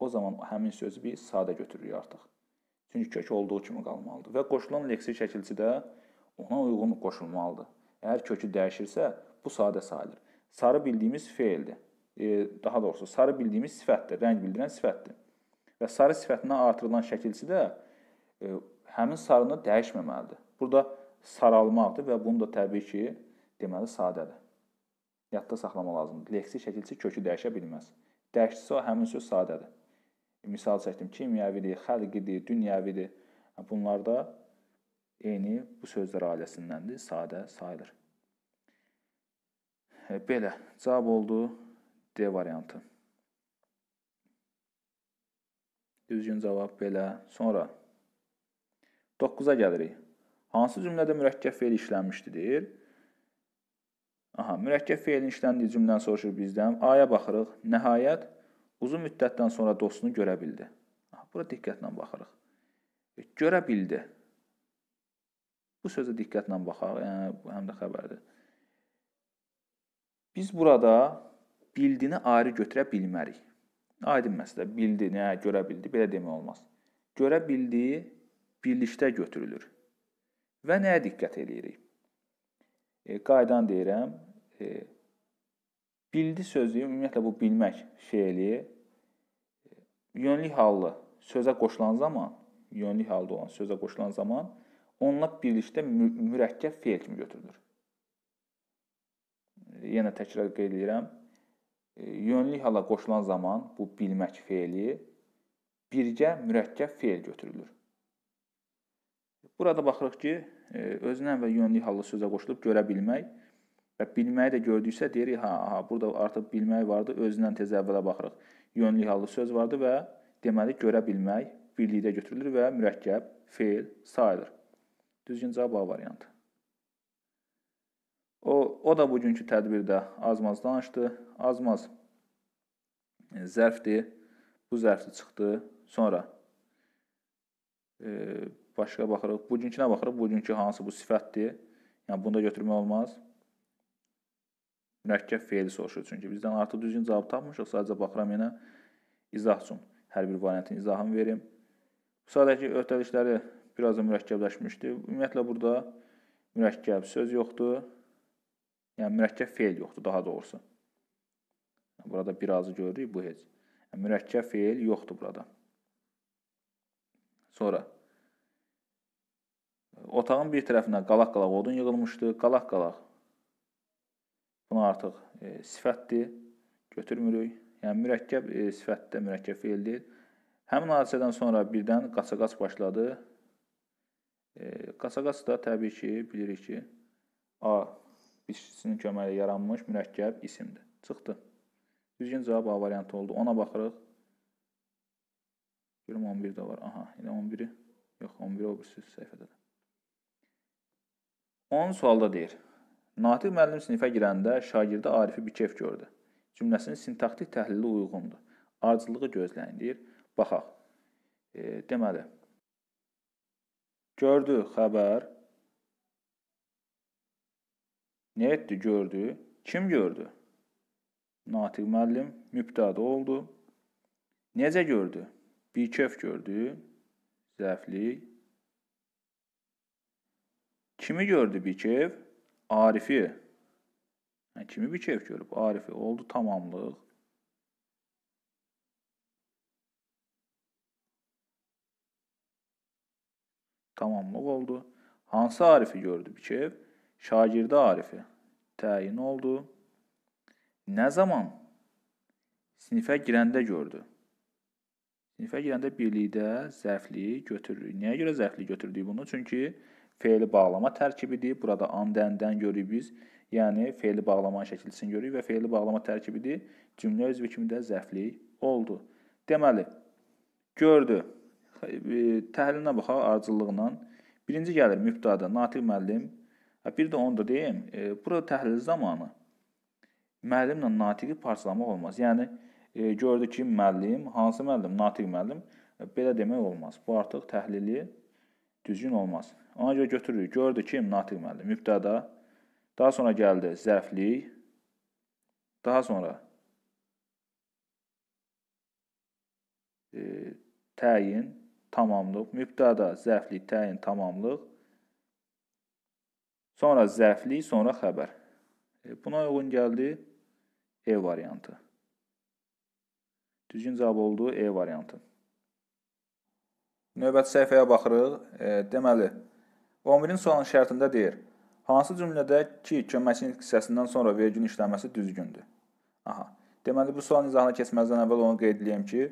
o zaman həmin sözü biz sadə götürürük artıq. Çünki kök olduğu kimi qalmalıdır və qoşulan leksik şəkilçi də ona uyğun qoşulmalıdır. Əgər kökü dəyişirsə, bu sadə sayılır. Sarı bildiyimiz feildir e, daha doğrusu sarı bildiyimiz sifətdir, rəng bildirən sifətdir. Və sarı sifətindən artırılan şəkilsi də e, həmin sarını dəyişməməlidir. Burada saralmaqdır və bunu da təbii ki, deməli sadədir. Yadda saxlama lazımdır. Leksi şəkilsi kökü dəyişə bilməz. Dəyişdisə o həmin söz sadədir. Misal çəkdim, kimyəvidir, xəlqidir, dünyəvidir. Bunlar da eyni bu sözlər ailəsindəndir, sadə sayılır. E, belə cavab oldu D variantı. Düzgün cavab belə. Sonra 9-a gəlirik. Hansı cümlədə mürəkkəb feil işlənmişdir? Aha, mürəkkəb feilin işləndiyi cümlədən soruşur bizdən. A-ya baxırıq. Nəhayət uzun müddətdən sonra dostunu görə bildi. Aha, bura diqqətlə baxırıq. E, görə bildi. Bu sözə diqqətlə baxaq, yəni həm də xəbərdir. Biz burada bildini ayrı götürə bilmərik. Aydın məsələ, bildi, nə, görə bildi, belə demək olmaz. Görə bildiyi birlikdə götürülür. Və nəyə diqqət eləyirik? E, qaydan deyirəm, e, bildi sözü, ümumiyyətlə bu bilmək şeyli, e, yönlük hallı sözə qoşulan zaman, yönlük halda olan sözə qoşulan zaman onunla birlikdə mürəkkəb feil kimi götürülür. E, yenə təkrar qeyd edirəm, E, yönlük hala qoşulan zaman bu bilmək feili birgə mürəkkəb feil götürülür. Burada baxırıq ki, e, özünə və yönlük halı sözə qoşulub görə bilmək və bilməyi də gördüksə deyirik, ha, ha, burada artıq bilmək vardı, özündən tez əvvələ baxırıq. Yönlük halı söz vardı və deməli görə bilmək birlikdə götürülür və mürəkkəb feil sayılır. Düzgün cavab A variantı. O, o da bugünkü tədbirdə azmaz danışdı. E, azmaz zərfdir. Bu zərfdir çıxdı. Sonra e, başqa baxırıq. Bugünkünə baxırıq. Bugünkü hansı bu sifətdir? Yəni bunu da götürmək olmaz. Mürəkkəb feili soruşur. Çünki bizdən artıq düzgün cavab tapmışıq. Sadəcə baxıram yenə izah üçün. Hər bir variantin izahını verim. Bu sadəki öhdəlikləri biraz da mürəkkəbləşmişdi. Ümumiyyətlə burada mürəkkəb söz yoxdur. Yəni, mürəkkəb feil yoxdur, daha doğrusu. Burada birazı görürük, bu heç. Yəni, mürəkkəb feil yoxdur burada. Sonra, otağın bir tərəfinə qalaq-qalaq odun yığılmışdı. Qalaq-qalaq, bunu artıq e, sifətdir, götürmürük. Yəni, mürəkkəb e, sifətdə mürəkkəb feil deyil. Həmin hadisədən sonra birdən qaçaqaç başladı. E, qaçaqaç da təbii ki, bilirik ki, A biçkisinin köməli yaranmış mürəkkəb isimdir. Çıxdı. Düzgün cavab A variantı oldu. Ona baxırıq. Görüm 11 də var. Aha, elə 11-i. Yox, 11-i o birisi səhifədədir. 10 sualda deyir. Natiq müəllim sinifə girəndə şagirdə Arifi Bikev gördü. Cümləsinin sintaktik təhlili uyğundur. Ardıcılığı gözləyin deyir. Baxaq. E, deməli. Gördü xəbər Ne etdi, gördü? Kim gördü? Natiq müəllim mübtəda oldu. Necə gördü? Bir kef gördü, zəflik. Kimi gördü bir kef? Arifi. Yani hə, kimi bir kef görüb? Arifi oldu tamamlıq. Tamamlıq oldu. Hansı Arifi gördü bir kef? şagirdi Arifə təyin oldu. Nə zaman sinifə girəndə gördü. Sinifə girəndə birlikdə zərfliyi götürürük. Niyə görə zərfliyi götürdük bunu? Çünki fe'li bağlama tərkibidir. Burada andəndən görürük biz. Yəni fe'li bağlamanın şəkilçisini görürük və fe'li bağlama tərkibidir. Cümlə özü kimi də zərflik oldu. Deməli, gördü. E, təhlilinə baxaq ardıcıllığından. Birinci gəlir mübtada Natiq müəllim Və bir də onu da deyim, e, burada təhlil zamanı müəllimlə natiqi parçalamaq olmaz. Yəni e, gördü ki, müəllim, hansı müəllim, natiq müəllim e, belə demək olmaz. Bu artıq təhlili düzgün olmaz. Ona görə götürürük. Gördü ki, natiq müəllim mübtəda, daha sonra gəldi zərflik, daha sonra e, təyin, tamamlıq, mübtəda, zərflik, təyin, tamamlıq Sonra zərflik, sonra xəbər. E, buna uyğun gəldi E variantı. Düzgün cavab oldu E variantı. Növbəti səhifəyə baxırıq. E, deməli, 11-ci sualın şərtində deyir: Hansı cümlədə ki köməkçinin hissəsindən sonra vergülün işlənməsi düzgündür? Aha. Deməli, bu sualın izahına keçməzdən əvvəl onu qeyd edeyim ki,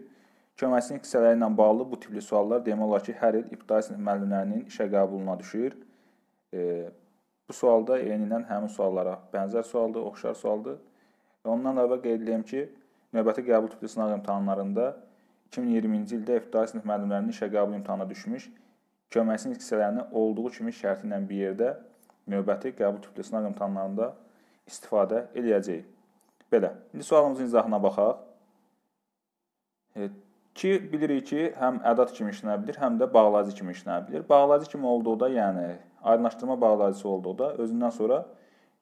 köməkçinin hissələri ilə bağlı bu tipli suallar demək olar ki, hər il ibtidai sinif müəllimlərinin işə qəbuluna düşür. E, Bu sualda eynindən həmin suallara bənzər sualdır, oxşar sualdır. Və ondan əlavə qeyd edeyim ki, növbəti qəbul tipli sınaq imtahanlarında 2020-ci ildə ibtidai sinif müəllimlərinin işə qəbul imtahanına düşmüş köməksinin hissələrini olduğu kimi şərti ilə bir yerdə növbəti qəbul tipli sınaq imtahanlarında istifadə eləyəcəyik. Belə. İndi sualımızın izahına baxaq. E, ki bilirik ki, həm ədad kimi işlənə bilər, həm də bağlayıcı kimi işlənə bilər. Bağlayıcı kimi olduqda, yəni aydınlaşdırma bağlayıcısı olduqda özündən sonra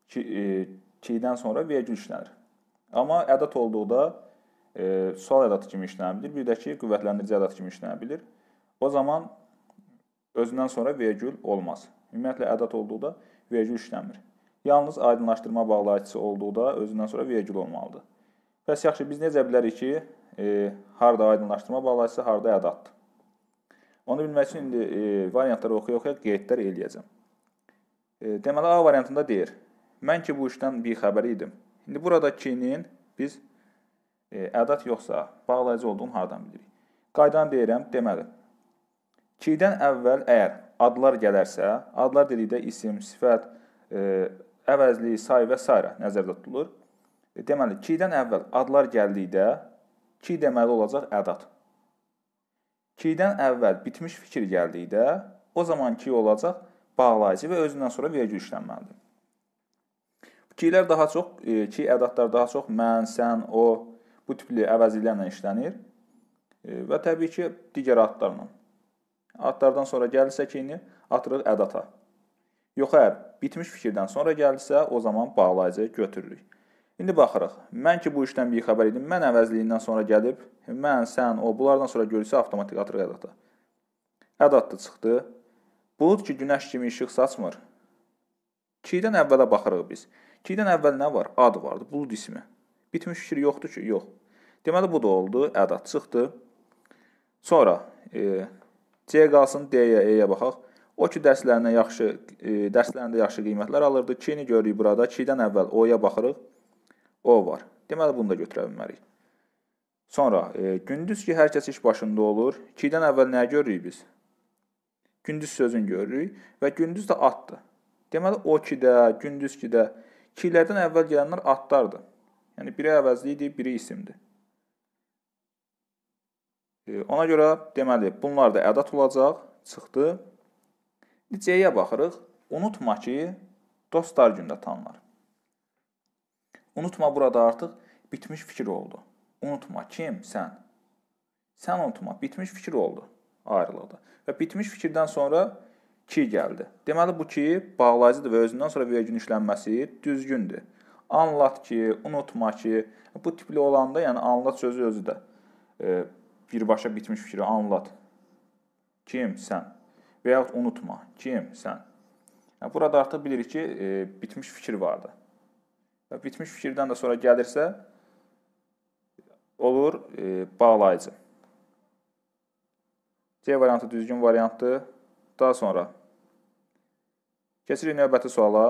ki, e, keydən sonra vergül işlənir. Amma ədad olduqda e, sual ədadı kimi işlənə bilir, bir də ki, qüvvətləndirici ədad kimi işlənə bilir. O zaman özündən sonra vergül olmaz. Ümumiyyətlə ədad olduqda vergül işlənmir. Yalnız aydınlaşdırma bağlayıcısı olduqda özündən sonra vergül olmalıdır. Bəs yaxşı, biz necə bilərik ki, e, harda aydınlaşdırma bağlayıcısı, harda ədaddır? Onu bilmək üçün indi e, variantları oxuya-oxuya qeydlər eləyəcəm. E, deməli A variantında deyir: Mən ki bu işdən bixəbər idim. İndi burada ki-nin biz e, ədad yoxsa bağlayıcı olduğunu hardan bilirik? Qaydanı deyirəm, deməli. Ki-dən əvvəl əgər adlar gələrsə, adlar dedikdə isim, sifət, e, əvəzli, say və s. nəzərdə tutulur. E, deməli, ki-dən əvvəl adlar gəldikdə ki deməli olacaq ədad. 2-dən əvvəl bitmiş fikir gəldikdə o zamanki olacaq bağlayıcı və özündən sonra vergül işlənməlidir. Fikirlər daha çox e, ki, ədatlar daha çox mən, sən, o bu tipli əvəzliklərlə işlənir e, və təbii ki, digər adlarla. Adlardan sonra gəlirsə ki, indi atırıq ədata. Yox, əgər bitmiş fikirdən sonra gəlirsə, o zaman bağlayıcı götürürük. İndi baxırıq. Mən ki bu işdən bir xəbər idim. Mən əvəzliyindən sonra gəlib, mən, sən, o bunlardan sonra görülsə avtomatik atır ədatı. Ədatdı çıxdı. Bulud ki günəş kimi işıq saçmır. 2-dən əvvələ baxırıq biz. 2-dən əvvəl nə var? Ad vardı, bulud ismi. Bitmiş fikir yoxdur ki, yox. Deməli bu da oldu, ədat çıxdı. Sonra e, C qalsın D-yə, E-yə baxaq. O ki dərslərinə yaxşı e, dərslərində yaxşı qiymətlər alırdı. 2-ni görürük burada. 2-dən əvvəl O-ya baxırıq. O var. Deməli, bunu da götürə bilmərik. Sonra, e, gündüz ki, hər kəs iş başında olur. 2-dən əvvəl nə görürük biz? Gündüz sözünü görürük və gündüz də addır. Deməli, o 2-də, gündüz 2-də, 2-lərdən əvvəl gələnlər adlardır. Yəni, biri əvəzliyidir, biri isimdir. E, ona görə, deməli, bunlar da ədad olacaq, çıxdı. C-yə baxırıq. Unutma ki, dostlar gündə tanınır. Unutma burada artıq bitmiş fikir oldu. Unutma kim? Sən. Sən unutma, bitmiş fikir oldu ayrılıqda. Və bitmiş fikirdən sonra ki gəldi. Deməli bu ki bağlayıcıdır və özündən sonra vergin işlənməsi düzgündür. Anlat ki, unutma ki, bu tipli olanda, yəni anlat sözü özü də e, birbaşa bitmiş fikri anlat. Kim sən? Və yaxud unutma, kim sən? Yəni burada artıq bilirik ki, e, bitmiş fikir vardı. Və bitmiş fikirdən də sonra gəlirsə olur e, bağlayıcı. C variantı düzgün variantdır. Daha sonra keçirik növbəti suala.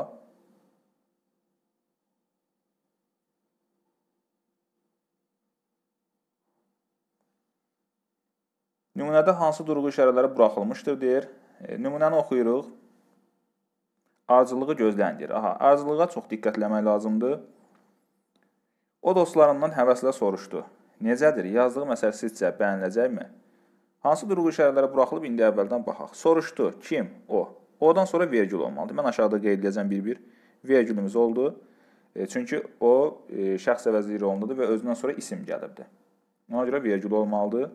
Nümunədə hansı durğu işarələri buraxılmışdır deyir. E, nümunəni oxuyuruq ardıcılığı gözləndir. Aha, ardıcılığa çox diqqətləmək lazımdır. O dostlarından həvəslə soruşdu. Necədir? Yazdığı məsələ sizcə bəyəniləcəkmi? Hansı durğu işarələri buraxılıb indi əvvəldən baxaq. Soruşdu. Kim? O. Odan sonra vergül olmalıdır. Mən aşağıda qeyd edəcəm bir-bir. Vergülümüz oldu. E, çünki o e, şəxs əvəzliyi rolundadır və özündən sonra isim gəlibdi. Ona görə vergül olmalıdır.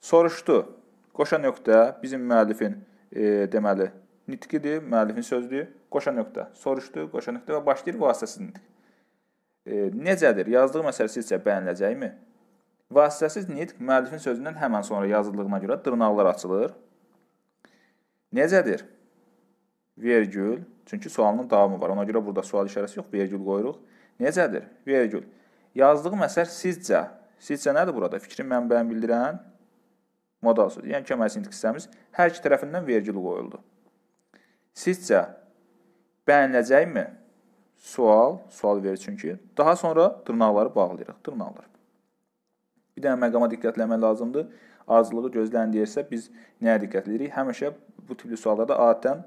Soruşdu. Qoşa nöqtə bizim müəllifin e, deməli nitqidir, müəllifin sözlüyü, qoşa nöqtə, soruşdu, qoşa nöqtə və başlayır vasitəsiz nitq. E, necədir? Yazdığım əsər sizcə bəyəniləcəkmi? Vasitəsiz nitq müəllifin sözündən həmən sonra yazıldığına görə dırnaqlar açılır. Necədir? Vergül. Çünki sualının davamı var. Ona görə burada sual işarəsi yox, vergül qoyuruq. Necədir? Vergül. Yazdığım əsər sizcə. Sizcə nədir burada? Fikrin mənbəyini bildirən modal söz. Yəni kömək sintaksisimiz hər iki tərəfindən vergül qoyuldu. Sizcə bəyəniləcəkmi? Sual, sual verir çünki. Daha sonra dırnaqları bağlayırıq. Dırnaqlar. Bir dənə məqama diqqətlənmək lazımdır. Ardıcılığı gözləndiyi isə biz nəyə diqqət edirik? Həmişə bu tipli suallarda adətən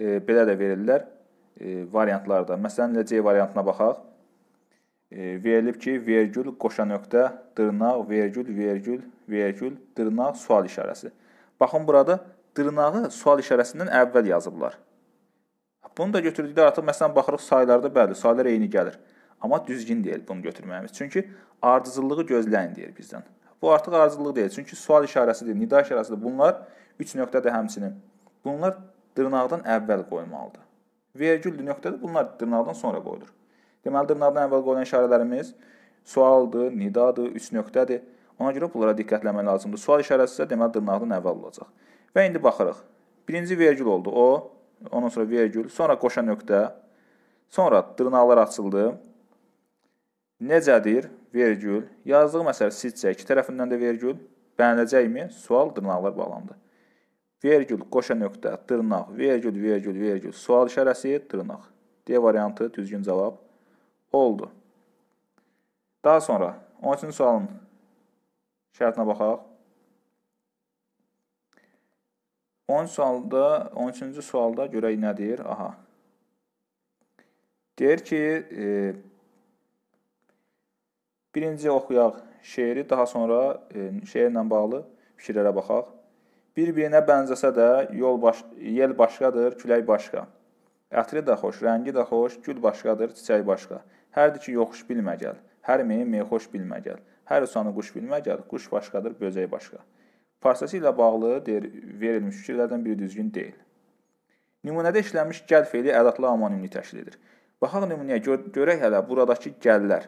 e, belə də verirlər e, variantlarda. Məsələn, elə C variantına baxaq. E, verilib ki, vergül, qoşa nöqtə, dırnaq, vergül, vergül, vergül, dırnaq, sual işarəsi. Baxın burada dırnağı sual işarəsindən əvvəl yazıblar. Bunu da götürdükdə artıq məsələn baxırıq saylarda bəli, saylar eyni gəlir. Amma düzgün deyil bunu götürməyimiz. Çünki ardıcıllığı gözləyin deyir bizdən. Bu artıq ardıcıllıq deyil. Çünki sual işarəsidir, nida işarəsidir. Bunlar 3 nöqtədir həmçinin. Bunlar dırnaqdan əvvəl qoymalıdır. Vergüldür nöqtədir, bunlar dırnaqdan sonra qoyulur. Deməli dırnaqdan əvvəl qoyulan işarələrimiz sualdır, nidadır, 3 nöqtədir. Ona görə bunlara diqqətləmək lazımdır. Sual işarəsi isə deməli dırnaqdan əvvəl olacaq. Və indi baxırıq. Birinci vergül oldu. O ondan sonra vergül, sonra qoşa nöqtə, sonra dırnaqlar açıldı. Necədir? Vergül. Yazdığım əsər sizcə iki tərəfindən də vergül. Bəniləcəkmi? Sual dırnaqlar bağlandı. Vergül, qoşa nöqtə, dırnaq, vergül, vergül, vergül, sual işarəsi, dırnaq. D variantı düzgün cavab oldu. Daha sonra 13-cü sualın şərtinə baxaq. 10 sualda, 13-cü sualda görək nə deyir? Aha. Deyir ki, e, birinci oxuyaq şeiri, daha sonra e, şeirlə bağlı fikirlərə baxaq. Bir-birinə bənzəsə də yol baş, yel başqadır, külək başqa. Ətri də xoş, rəngi də xoş, gül başqadır, çiçək başqa. Hərdir ki, yoxuş bilmə gəl. Hər meyin meyxoş bilmə gəl. Hər usanı quş bilmə gəl. Quş başqadır, böcək başqa. Prosesi ilə bağlı deyir, verilmiş fikirlərdən biri düzgün deyil. Nümunədə işlənmiş gəl feili ədatlı amonimli təşkil edir. Baxaq nümunəyə gör görək hələ buradakı gəllər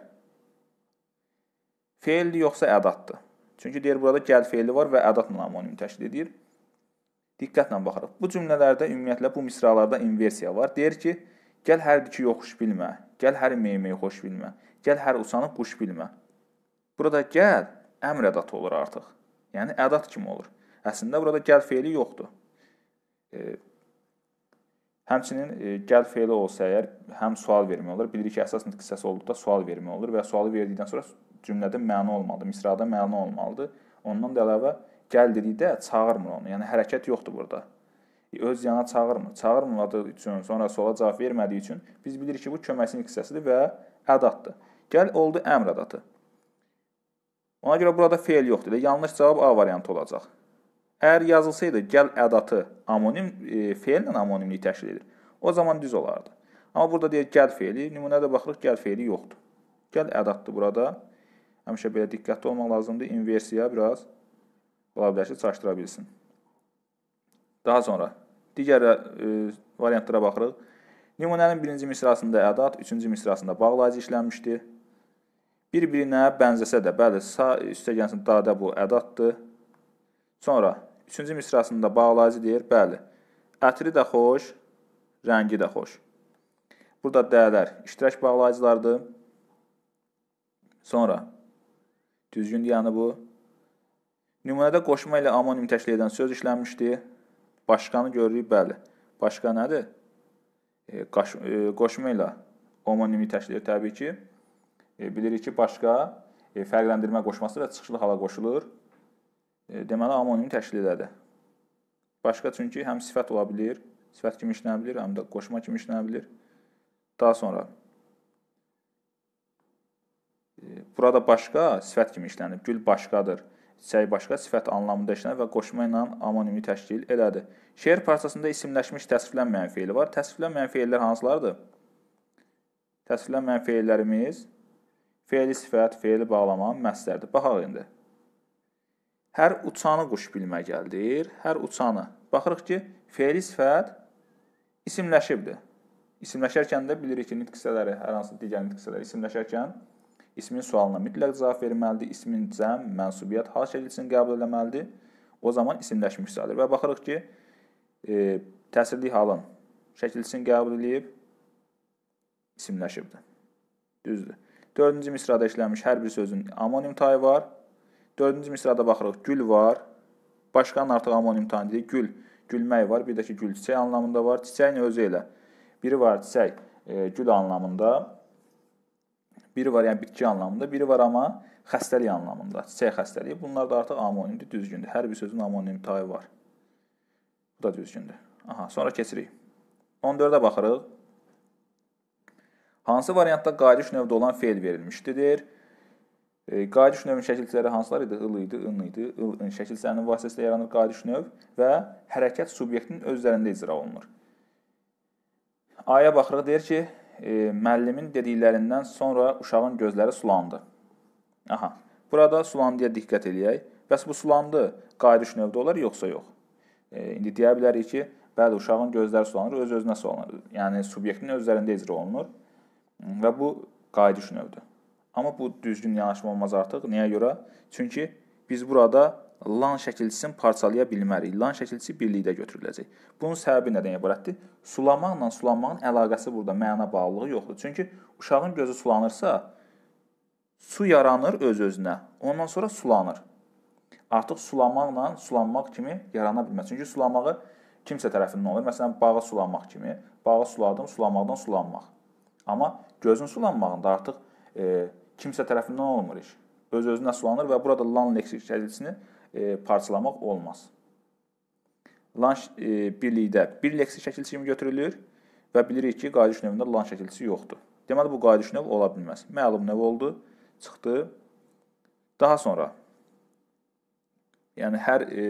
feildir yoxsa ədatdır. Çünki deyir burada gəl feili var və ədatla amonim təşkil edir. Diqqətlə baxırıq. Bu cümlələrdə ümumiyyətlə bu misralarda inversiya var. Deyir ki, gəl hər diki yoxuş bilmə, gəl hər meyməyi xoş bilmə, gəl hər usanıb quş bilmə. Burada gəl əmr ədatı olur artıq. Yəni, ədad kimi olur. Əslində, burada gəl feyli yoxdur. E, həmçinin e, gəl feyli olsa əgər, həm sual vermək olur. Bilirik ki, əsas nitq hissəsi olduqda sual vermək olur və sualı verdikdən sonra cümlədə məna olmalıdır, misrada məna olmalıdır. Ondan da əlavə, gəl dedikdə çağırmır onu. Yəni, hərəkət yoxdur burada e, öz yana çağırmır. Çağırmadığı üçün, sonra sola cavab vermədiyi üçün biz bilirik ki, bu köməkçilik hissəsidir və ədatdır. Gəl oldu əmr ədatı. Ona görə burada feil yoxdur və yanlış cavab A variantı olacaq. Əgər yazılsaydı gəl ədatı anonim e, feillə anonimlik təşkil edir. O zaman düz olardı. Amma burada deyir gəl feili, nümunədə baxırıq gəl feili yoxdur. Gəl ədatdır burada. Həmişə belə diqqətli olmaq lazımdır. İnversiya biraz ola bilər ki, çaşdıra bilsin. Daha sonra digər e, variantlara baxırıq. Nümunənin birinci misrasında ədat, üçüncü misrasında bağlayıcı işlənmişdi. Bir-birinə bənzəsə də, bəli, sa üstə gəlsin dadə bu ədatdır. Sonra 3-cü misrasında bağlayıcı deyir, bəli. Ətri də xoş, rəngi də xoş. Burada dəyələr iştirak bağlayıcılardır. Sonra düzgündür yəni bu. Nümunədə qoşma ilə amonim təşkil edən söz işlənmişdi. Başqanı görürük, bəli. Başqa nədir? E, qaş, e, qoşma ilə omonimi təşkil edir təbii ki e, bilirik ki, başqa e, fərqləndirmə qoşması və çıxışlı hala qoşulur. E, deməli, amonim təşkil edədir. Başqa çünki həm sifət ola bilir, sifət kimi işlənə bilər, həm də qoşma kimi işlənə bilər. Daha sonra e, burada başqa sifət kimi işlənib. Gül başqadır. Çiçək başqa sifət anlamında işlənib və qoşma ilə amonimi təşkil elədi. Şeir parçasında isimləşmiş təsvirlənməyən feili var. Təsvirlənməyən feillər hansılardır? Təsvirlənməyən feillərimiz Fe'li sifət, fe'li bağlama, məslərdir. Baxaq indi. Hər uçanı quş bilmə gəldir. Hər uçanı. Baxırıq ki, fe'li sifət isimləşibdir. İsimləşərkən də bilirik ki, nitq hissələri, hər hansı digər nitq hissələri isimləşərkən ismin sualına mütləq cavab verməlidir. İsmin cəm, mənsubiyyət hal şəkli üçün qəbul etməlidir. O zaman isimləşmiş sayılır. Və baxırıq ki, e, təsirli halın şəkilçisini qəbul edib isimləşibdir. Düzdür. Dördüncü misrada işlənmiş hər bir sözün amonim tayı var. Dördüncü misrada baxırıq, gül var. Başqanın artıq amonim tayı deyil, gül, gülmək var. Bir də ki, gül çiçək anlamında var. Çiçəyin özü elə. Biri var çiçək, e, gül anlamında. Biri var, yəni bitki anlamında. Biri var amma xəstəlik anlamında, çiçək xəstəliyi. Bunlar da artıq amonimdir, düzgündür. Hər bir sözün amonim tayı var. Bu da düzgündür. Aha, sonra keçirik. 14-ə baxırıq. Hansı variantda qayıdış növdə olan feil verilmişdir? E, qayıdış növünün şəkilçiləri hansılar idi? Il idi, ın idi. Il, ın şəkilçilərinin vasitəsilə yaranır qayıdış növ və hərəkət subyektinin öz üzərində icra olunur. Aya baxırıq, deyir ki, e, müəllimin dediklərindən sonra uşağın gözləri sulandı. Aha, burada sulandıya diqqət eləyək. Bəs bu sulandı qayıdış növdə olar, yoxsa yox? E, indi deyə bilərik ki, bəli, uşağın gözləri sulanır, öz-özünə sulanır. Yəni, subyektin öz üzərində icra olunur. Və bu qayıdış növdür. Amma bu düzgün yanaşma olmaz artıq. Niyə görə? Çünki biz burada lan şəkilçisini parçalaya bilmərik. Lan şəkilçisi birlikdə götürüləcək. Bunun səbəbi nədən ibarətdir? Sulamaqla sulanmağın əlaqəsi burada məna bağlılığı yoxdur. Çünki uşağın gözü sulanırsa, su yaranır öz-özünə. Ondan sonra sulanır. Artıq sulamaqla sulanmaq kimi yarana bilməz. Çünki sulamağı kimsə tərəfindən olur. Məsələn, bağı sulamaq kimi. Bağı suladım, sulamaqdan sulanmaq. Amma gözün sulanmağında artıq e, kimsə tərəfindən olmur iş. Öz-özünə sulanır və burada lan leksik şəritisini e, parçalamaq olmaz. Lan e, birlikdə bir leksik şəkilçisi kimi götürülür və bilirik ki, qayıdış növündə lan şəkilçisi yoxdur. Deməli bu qayıdış növ ola bilməz. Məlum növ oldu, çıxdı. Daha sonra yəni hər e,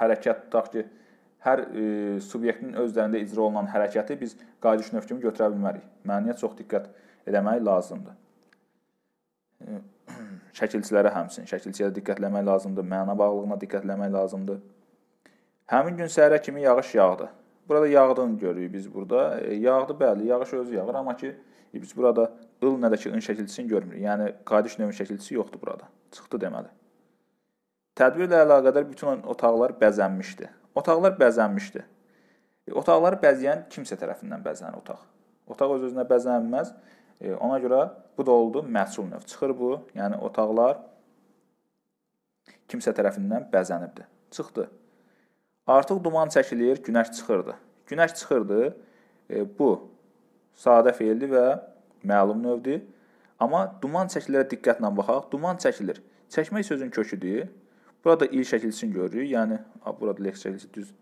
hərəkət tutaq ki, hər e, subyektin öz üzərində icra olunan hərəkəti biz qayda növ kimi götürə bilmərik. Məniyyət çox diqqət eləmək lazımdır. E, şəkilçilərə həmçinin, şəkilçiyə diqqətləmək lazımdır, məna bağlılığına diqqətləmək lazımdır. Həmin gün səhərə kimi yağış yağdı. Burada yağdığını görürük biz burada. E, yağdı bəli, yağış özü yağır, amma ki biz burada ıl nə də ki ın şəkilçisini görmürük. Yəni qayıdış növün şəkilçisi yoxdur burada. Çıxdı deməli. Tədbirlə əlaqədar bütün otaqlar bəzənmişdi. Otaqlar bəzənmişdi. E, otaqları bəzəyən kimsə tərəfindən bəzənir otaq. Otaq öz-özünə bəzənməz. E, ona görə bu da oldu məhsul növ. Çıxır bu, yəni otaqlar kimsə tərəfindən bəzənibdi. Çıxdı. Artıq duman çəkilir, günəş çıxırdı. Günəş çıxırdı. E, bu sadə feildir və məlum növdür. Amma duman çəkilərə diqqətlə baxaq. Duman çəkilir. Çəkmək sözün köküdür. Burada il şəkilçisini görürük. Yəni, burada leks şəkilçisi düz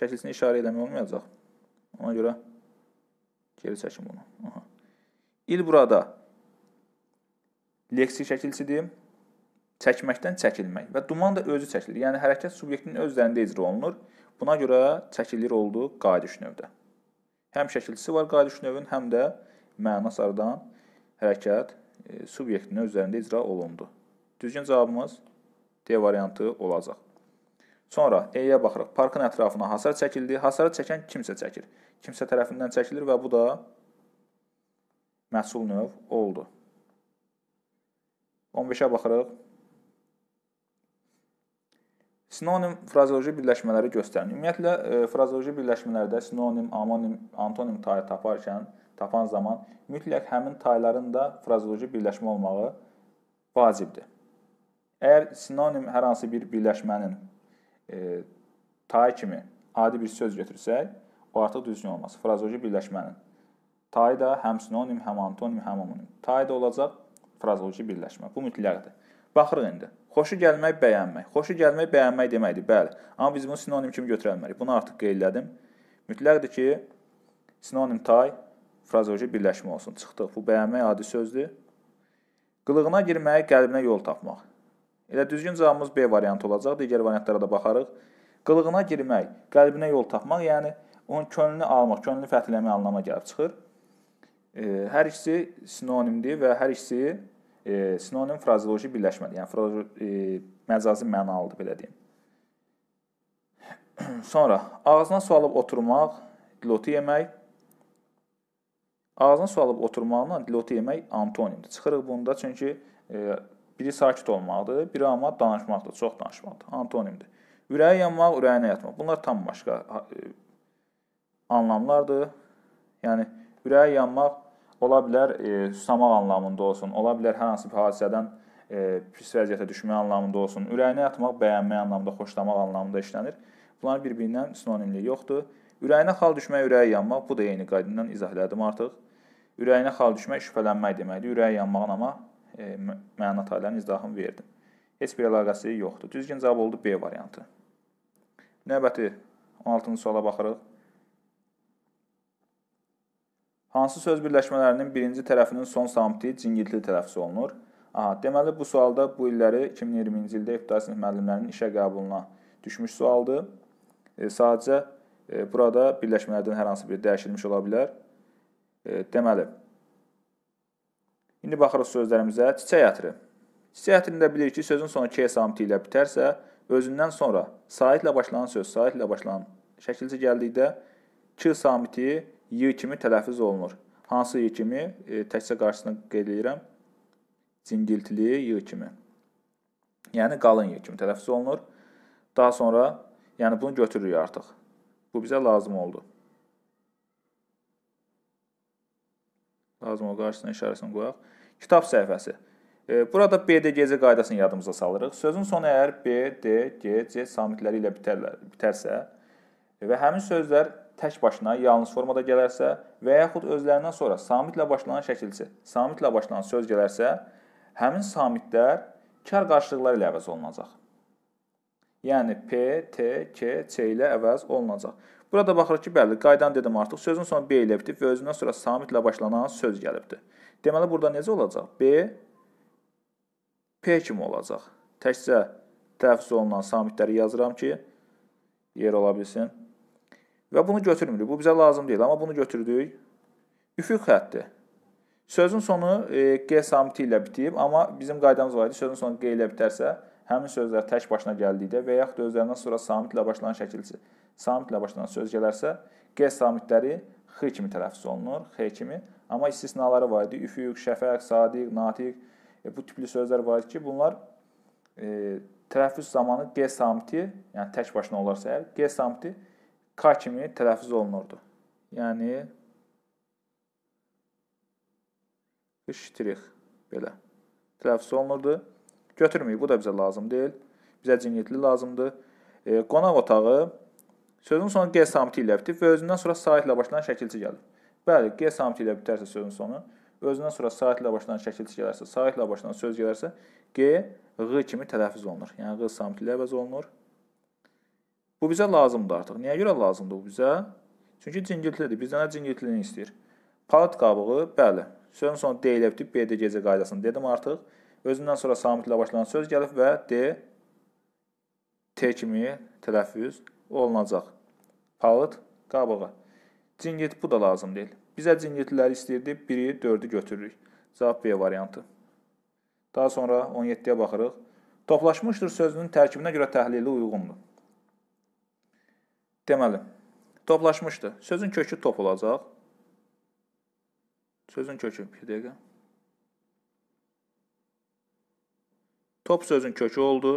şəkilçisini işarə eləmək olmayacaq. Ona görə geri çəkim bunu. Aha. İl burada leksik şəkilçisidir. Çəkməkdən çəkilmək və duman da özü çəkilir. Yəni, hərəkət subyektinin öz üzərində icra olunur. Buna görə çəkilir oldu qayıdış növdə. Həm şəkilçisi var qayıdış növün, həm də mənasardan hərəkət e, subyektinin öz üzərində icra olundu. Düzgün cavabımız D variantı olacaq. Sonra E-yə baxırıq. Parkın ətrafına hasar çəkildi. Hasarı çəkən kimsə çəkir. Kimsə tərəfindən çəkilir və bu da məhsul növ oldu. 15-ə baxırıq. Sinonim frazeoloji birləşmələri göstərin. Ümumiyyətlə e, frazeoloji birləşmələrdə sinonim, amonim, antonim tayı taparkən, tapan zaman mütləq həmin tayların da frazeoloji birləşmə olmağı vacibdir. Əgər sinonim hər hansı bir birləşmənin e, tayı kimi adi bir söz götürsək, o artıq düzgün olmaz. Frazoloji birləşmənin tayı da həm sinonim, həm antonim, həm homonim. Tayı da olacaq frazoloji birləşmə. Bu mütləqdir. Baxırıq indi. Xoşu gəlmək, bəyənmək. Xoşu gəlmək, bəyənmək deməkdir, bəli. Amma biz bunu sinonim kimi götürə bilmərik. Bunu artıq qeyd elədim. Mütləqdir ki, sinonim tay, frazoloji birləşmə olsun. Çıxdıq. Bu bəyənmək adi sözdür. Qılığına girmək, qəlbinə yol tapmaq. Elə düzgün cavabımız B variantı olacaq. Digər variantlara da baxarıq. Qılığına girmək, qəlbinə yol tapmaq, yəni onun könlünü almaq, könlünü fəthləmək anlamına gəlib çıxır. E, hər ikisi sinonimdir və hər ikisi e, sinonim frazeoloji birləşmədir. Yəni fraze e, məcazi mənalıdır belə deyim. Sonra ağzına su alıb oturmaq, dilotu yemək. Ağzına su alıb oturmaqla dilotu yemək antonimdir. Çıxırıq bunda çünki e, Biri sakit olmaqdır, biri amma danışmaqdır, çox danışmaqdır. Antonimdir. Ürəyi yanmaq, ürəyinə yatmaq. Bunlar tam başqa e, anlamlardır. Yəni ürəyi yanmaq ola bilər e, susamaq anlamında olsun, ola bilər hər hansı bir hadisədən e, pis vəziyyətə düşmək anlamında olsun, ürəyinə yatmaq, bəyənmək anlamında, xoşlamaq anlamında işlənir. Bunlar bir-birindən sinonimliyi yoxdur. Ürəyinə xal düşmək, ürəyi yanmaq bu da eyni qaydından izah elədim artıq. Ürəyinə xal düşmək şübhələnmək deməkdir. Ürəyi yanmağın amma e, məna taylarının izahını verdim. Heç bir əlaqəsi yoxdur. Düzgün cavab oldu B variantı. Növbəti 16-cı suala baxırıq. Hansı söz birləşmələrinin birinci tərəfinin son samiti cingiltili tələffüz olunur? Aha, deməli bu sualda bu illəri 2020-ci ildə ibtidai sinif müəllimlərinin işə qəbuluna düşmüş sualdır. E, sadəcə e, burada birləşmələrdən hər hansı biri dəyişilmiş ola bilər. E, deməli İndi baxırıq sözlərimizə çiçək ətri. Çiçək ətrində bilirik ki, sözün sonu k samitı ilə bitərsə, özündən sonra saitlə başlanan söz saitlə başlanan şəkilcə gəldikdə k samiti y kimi tələffüz olunur. Hansı y kimi? E, təkcə qarşısına qeyd edirəm. Cingiltili y kimi. Yəni qalın y kimi tələffüz olunur. Daha sonra, yəni bunu götürürük artıq. Bu bizə lazım oldu. Lazım o qarşısına işarəsini qoyaq. Kitab səhifəsi. E, burada BDGC qaydasını yadımıza salırıq. Sözün sonu əgər BDGC samitləri ilə bitərlər, bitərsə və həmin sözlər tək başına yalnız formada gələrsə və yaxud özlərindən sonra samitlə başlanan şəkilçi, samitlə başlanan söz gələrsə, həmin samitlər kar qarşılıqları ilə əvəz olunacaq. Yəni P, T, K, C ilə əvəz olunacaq. Burada baxırıq ki, bəli, qaydan dedim artıq, sözün sonu B ilə bitib və özündən sonra samitlə başlanan söz gəlibdir. Deməli, burada necə olacaq? B, P kimi olacaq. Təkcə tələffüz olunan samitləri yazıram ki, yer ola bilsin. Və bunu götürmürük, bu bizə lazım deyil, amma bunu götürdük. Üfüq xətti. Sözün sonu e, G samiti ilə bitib, amma bizim qaydamız var idi, sözün sonu G ilə bitərsə, həmin sözlər tək başına gəldikdə və yaxud da özlərindən sonra samitlə başlanan şəkilsi, samitlə başlanan söz gələrsə, q samitləri x kimi tələffüz olunur, x kimi. Amma istisnaları var idi. Üfüq, şəfəq, sadiq, natiq e, bu tipli sözlər var idi ki, bunlar e, tələffüz zamanı q samiti, yəni tək başına olarsa əgər, q samiti k kimi tələffüz olunurdu. Yəni ştrix belə tələffüz olunurdu. Götürməyib, bu da bizə lazım deyil. Bizə cinitli lazımdır. E, qonaq otağı sözün sonu G samiti ilə bitib və özündən sonra saat ilə başlayan şəkilçi gəlir. Bəli, G samiti ilə bitərsə sözün sonu, özündən sonra saat ilə başlayan şəkilçi gələrsə, saat ilə başlayan söz gələrsə, G ğ kimi tələffüz olunur. Yəni ğ samiti ilə əvəz olunur. Bu bizə lazımdır artıq. Niyə görə lazımdır bu bizə? Çünki cingiltlidir. Bizdən nə cingiltlini istəyir? Palat qabığı, bəli. Sözün sonu D ilə bitib B-də gecə qaydasını dedim artıq. Özündən sonra samit ilə başlanan söz gəlib və D, T kimi tələffüz olunacaq. Palıd, qabağa. Cingit bu da lazım deyil. Bizə cingitləri istəyirdi, biri 4-ü götürürük. Cavab B variantı. Daha sonra 17-yə baxırıq. Toplaşmışdır sözünün tərkibinə görə təhlili uyğundur. Deməli, toplaşmışdır. Sözün kökü top olacaq. Sözün kökü, bir dəqiqə. Top sözün kökü oldu.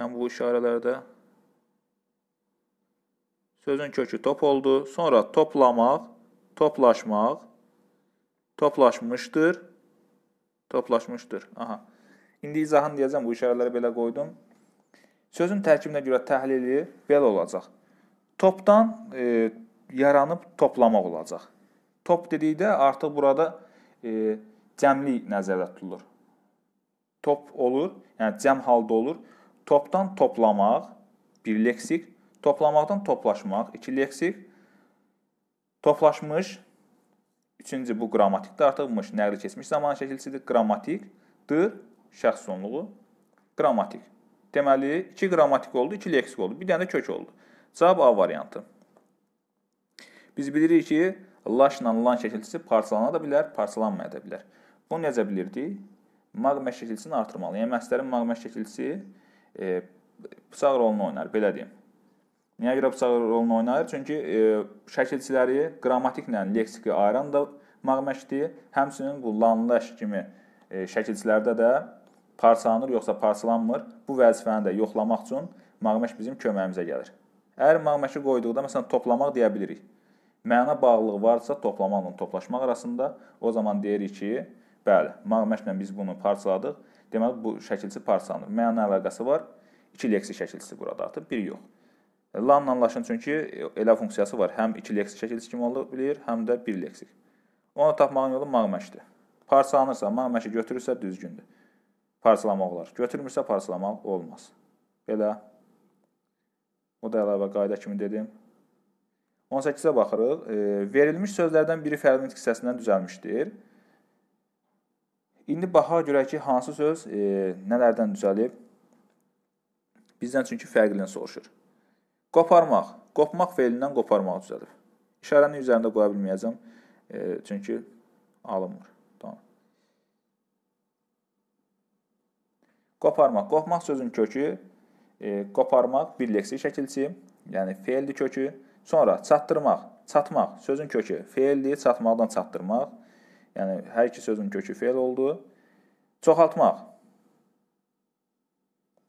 Mən bu işarələrdə sözün kökü top oldu. Sonra toplamaq, toplaşmaq, toplaşmışdır, toplaşmışdır. Aha. İndi izahını deyəcəm, bu işarələri belə qoydum. Sözün tərkibinə görə təhlili belə olacaq. Topdan e, yaranıb toplamaq olacaq. Top dedikdə artıq burada e, cəmlik nəzərdə tutulur top olur, yəni cəm halda olur. Topdan toplamaq bir leksik, toplamaqdan toplaşmaq iki leksik. Toplaşmış üçüncü bu qrammatikdə artıqmış, nəqli keçmiş zaman şəkilçisidir, qrammatikdir, şəxs sonluğu qrammatik. Deməli, 2 qrammatik oldu, 2 leksik oldu, bir dənə də kök oldu. Cavab A variantı. Biz bilirik ki, laşla lan şəkilçisi parçalana da bilər, parçalanmaya da bilər. Bunu necə bilirdik? maqma şəkilçisini artırmalı. Yəni məhslərin maqma şəkilçisi e, bıçaq rolunu oynar, belə deyim. Niyə görə bıçaq rolunu oynayır? Çünki e, şəkilçiləri qrammatiklə leksiki ayıran da maqməşdir. Həmçinin bu lanlaş kimi e, şəkilçilərdə də parçalanır yoxsa parçalanmır. Bu vəzifəni də yoxlamaq üçün maqməş bizim köməyimizə gəlir. Əgər maqməşi qoyduqda məsələn toplamaq deyə bilirik. Məna bağlılığı varsa toplamaqla toplaşmaq arasında o zaman deyirik ki, Bəli, məqməşlə biz bunu parçaladıq. Deməli bu şəkilçi parçalanır. Məna əlaqəsi var. 2 leksi şəkilçisi burada artıq, bir yox. Lanla anlaşın çünki elə funksiyası var. Həm 2 leksi şəkilçisi kimi ola bilir, həm də 1 leksik. Onu tapmağın yolu məqməşdir. Parçalanırsa, məqməşi götürürsə düzgündür. Parçalamaq olar. Götürmürsə parçalamaq olmaz. Belə o da əlavə qayda kimi dedim. 18-ə baxırıq. E, verilmiş sözlərdən biri fərqli nitq hissəsindən düzəlmişdir. İndi baxaq görək ki, hansı söz e, nələrdən düzəlib? Bizdən çünki fərqlini soruşur. Qoparmaq. Qopmaq feilindən qoparmaq düzəlib. İşarəni üzərində qoya bilməyəcəm, e, çünki alınmır. Tamam. Qoparmaq. Qopmaq sözün kökü e, qoparmaq bir leksik şəkilçi, yəni feildir kökü. Sonra çatdırmaq, çatmaq sözün kökü feildir, çatmaqdan çatdırmaq. Yəni hər iki sözün kökü fe'l oldu. Çoxaltmaq.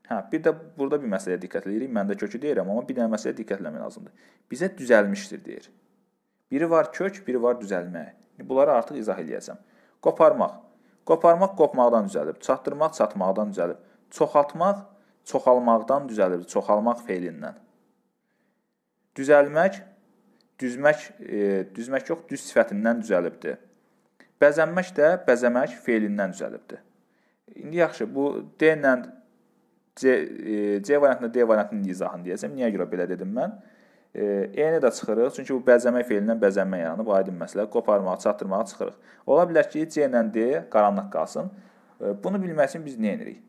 Hə, bir də burada bir məsələyə diqqət edirik. Mən də kökü deyirəm, amma bir dənə məsələyə diqqət etmək lazımdır. Bizə düzəlmişdir deyir. Biri var kök, biri var düzəlmə. Bunları artıq izah eləyəcəm. Qoparmaq. Qoparmaq qopmaqdan düzəlib, çatdırmaq çatmaqdan düzəlib, çoxaltmaq çoxalmaqdan düzəlib, çoxalmaq feilindən. Düzəlmək düzmək e, düzmək yox, düz sifətindən düzəlibdi. Bəzənmək də bəzəmək feilindən düzəlibdir. İndi yaxşı, bu D ilə C, e, C variantında D variantının izahını deyəcəm. Niyə görə belə dedim mən? E, E-ni də çıxırıq, çünki bu bəzəmək feilindən bəzənmə yaranıb, aydın məsələ, qoparmağa, çatdırmağa çıxırıq. Ola bilər ki, C ilə D qaranlıq qalsın. E, bunu bilmək üçün biz nə edirik?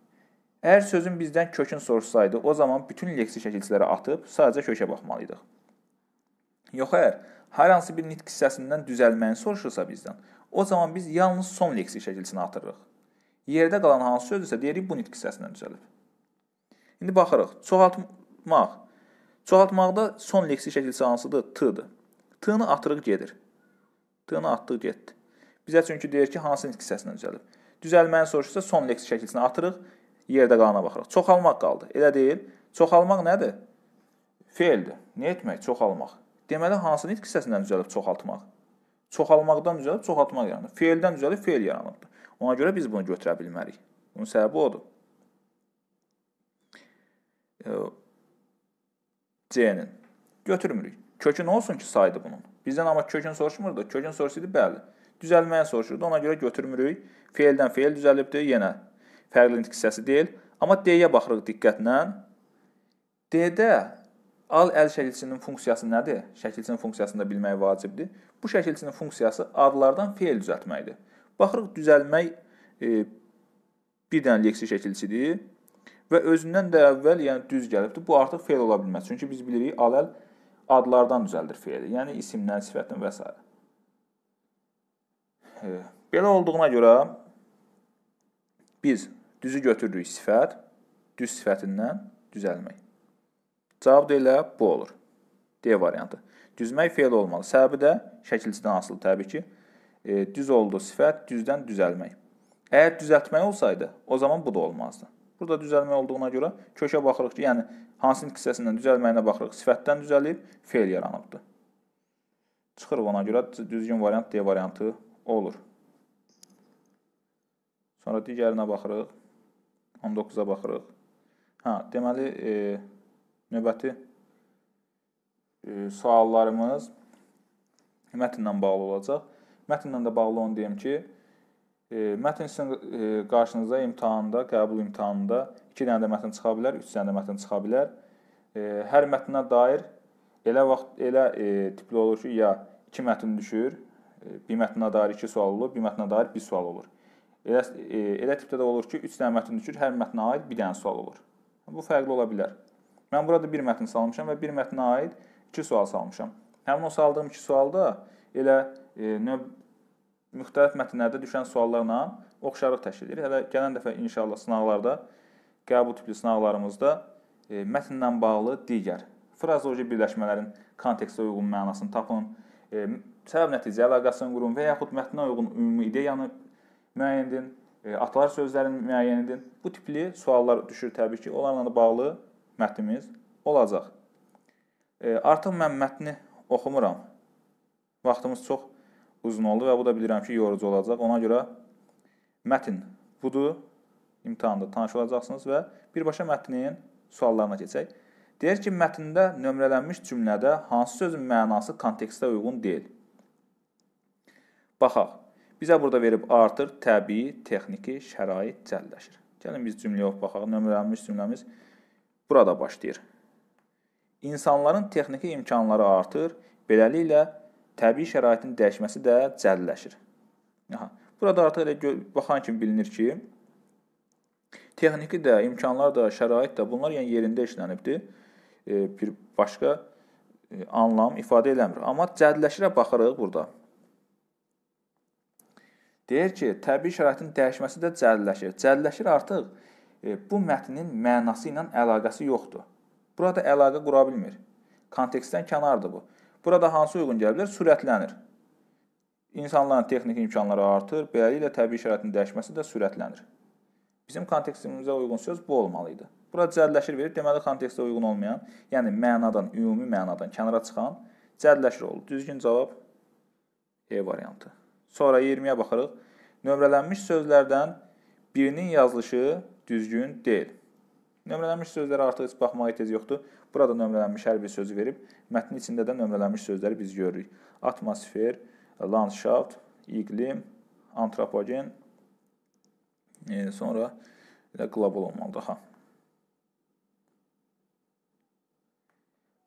Əgər sözün bizdən kökün soruşsaydı, o zaman bütün leksi şəkilçilərə atıb sadəcə kökə baxmalıydıq. Yox, əgər hər hansı bir nitq hissəsindən düzəlməyini soruşursa bizdən, O zaman biz yalnız son leksik şəkilçini atırıq. Yerdə qalan hansı söz isə deyirik bu nitq hissəsindən düzəlib. İndi baxırıq. Çoxaltmaq. Çoxaltmaqda son leksik şəkilçi hansıdır? T-dır. T-nı atırıq gedir. T-nı atdıq getdi. Bizə çünki deyir ki, hansı nitq hissəsindən düzəlib. Düzəlməni soruşursa son leksik şəkilçini atırıq, yerdə qalana baxırıq. Çoxalmaq qaldı. Elə deyil. Çoxalmaq nədir? Feildir. Nə etmək? Çoxalmaq. Deməli hansı nitq hissəsindən düzəlib çoxaltmaq? çoxalmaqdan düzəlib çoxaltmaq yaranır. Feildən düzəlib feil yaranır. Ona görə biz bunu götürə bilmərik. Bunun səbəbi odur. C-nin götürmürük. Kökün olsun ki saydı bunun. Bizdən amma kökün soruşmurdu. Kökün soruşsaydı bəli. Düzəlməyə soruşurdu. Ona görə götürmürük. Feildən feil düzəlibdi. Yenə fərqli nitq hissəsi deyil. Amma D-yə baxırıq diqqətlə. D-də al əl şəkilçinin funksiyası nədir? Şəkilçinin funksiyasını da bilmək vacibdir. Bu şəkilçinin funksiyası adlardan feil düzəltməkdir. Baxırıq, düzəlmək e, bir dənə leksi şəkilçidir və özündən də əvvəl, yəni düz gəlibdir. Bu artıq feil ola bilməz. Çünki biz bilirik, aləl adlardan düzəldir feili, yəni isimdən, sifətdən və s. E, belə olduğuna görə biz düzü götürürük sifət, düz sifətindən düzəlmək. Cavab da elə bu olur. D variantı. Düzmək feil olmalı. Səbəbi də şəkilçidən asılı təbii ki. E, düz oldu sifət, düzdən düzəlmək. Əgər düzəltmək olsaydı, o zaman bu da olmazdı. Burada düzəlmək olduğuna görə köşə baxırıq ki, yəni hansının hissəsindən düzəlməyinə baxırıq. Sifətdən düzəlib feil yaranıbdı. Çıxır ona görə düzgün variant D variantı olur. Sonra digərinə baxırıq. 19-a baxırıq. Hə, deməli e, növbəti suallarımız mətnlə bağlı olacaq. Mətnlə də bağlı onu deyim ki, e, mətn sizin e, qarşınıza imtahanda, qəbul imtahanında 2 dənə də mətn çıxa bilər, 3 dənə də mətn çıxa bilər. E, hər mətnə dair elə vaxt elə tipli olur ki, ya 2 mətn düşür, bir mətnə dair 2 sual olur, bir mətnə dair 1 sual olur. Elə elə tipdə də olur ki, 3 dənə mətn düşür, hər mətnə aid 1 dənə sual olur. Bu fərqli ola bilər. Mən burada bir mətn salmışam və bir mətnə aid iki sual salmışam. Həmin o saldığım iki sualda elə e, növ müxtəlif mətnlərdə düşən suallarla oxşarlıq təşkil edir. Hələ gələn dəfə inşallah sınaqlarda qəbul tipli sınaqlarımızda e, mətnlə bağlı digər frazeoloji birləşmələrin kontekstə uyğun mənasını tapın, e, səbəb-nəticə əlaqəsini qurun və yaxud mətnə uyğun ümumi ideyanı müəyyən edin, e, atalar sözlərini müəyyən edin. Bu tipli suallar düşür təbii ki, onlarla da bağlı mətnimiz olacaq. E, artıq mən mətni oxumuram. Vaxtımız çox uzun oldu və bu da bilirəm ki, yorucu olacaq. Ona görə mətn budur. İmtahanda tanış olacaqsınız və birbaşa mətnin suallarına keçək. Deyir ki, mətndə nömrələnmiş cümlədə hansı sözün mənası kontekstə uyğun deyil? Baxaq. Bizə burada verib artır, təbii, texniki, şərait cəlləşir. Gəlin biz cümləyə baxaq. Nömrələnmiş cümləmiz burada başlayır insanların texniki imkanları artır, beləliklə təbii şəraitin dəyişməsi də cəlləşir. Aha. Burada artıq elə baxan kimi bilinir ki, texniki də, imkanlar da, şərait də bunlar yəni yerində işlənibdir. E, bir başqa e, anlam ifadə eləmir. Amma cədləşirə baxırıq burada. Deyir ki, təbii şəraitin dəyişməsi də cədləşir. Cədləşir artıq e, bu mətnin mənası ilə əlaqəsi yoxdur. Burada əlaqə qura bilmir. Kontekstdən kənardır bu. Burada hansı uyğun gələ bilər? Sürətlənir. İnsanların texniki imkanları artır, beləliklə təbii şəraitinin dəyişməsi də sürətlənir. Bizim kontekstimizə uyğun söz bu olmalı idi. Bura cədləşir verir, deməli kontekstə uyğun olmayan, yəni mənadan, ümumi mənadan kənara çıxan cədləşir oldu. Düzgün cavab E variantı. Sonra 20-yə baxırıq. Nömrələnmiş sözlərdən birinin yazılışı düzgün deyil. Nömrələnmiş sözlərə artıq heç baxmağa ehtiyac yoxdur. Burada nömrələnmiş hər bir sözü verib, mətnin içində də nömrələnmiş sözləri biz görürük. Atmosfer, landschaft, iqlim, antropogen, e, sonra elə qlobal olmalıdır ha.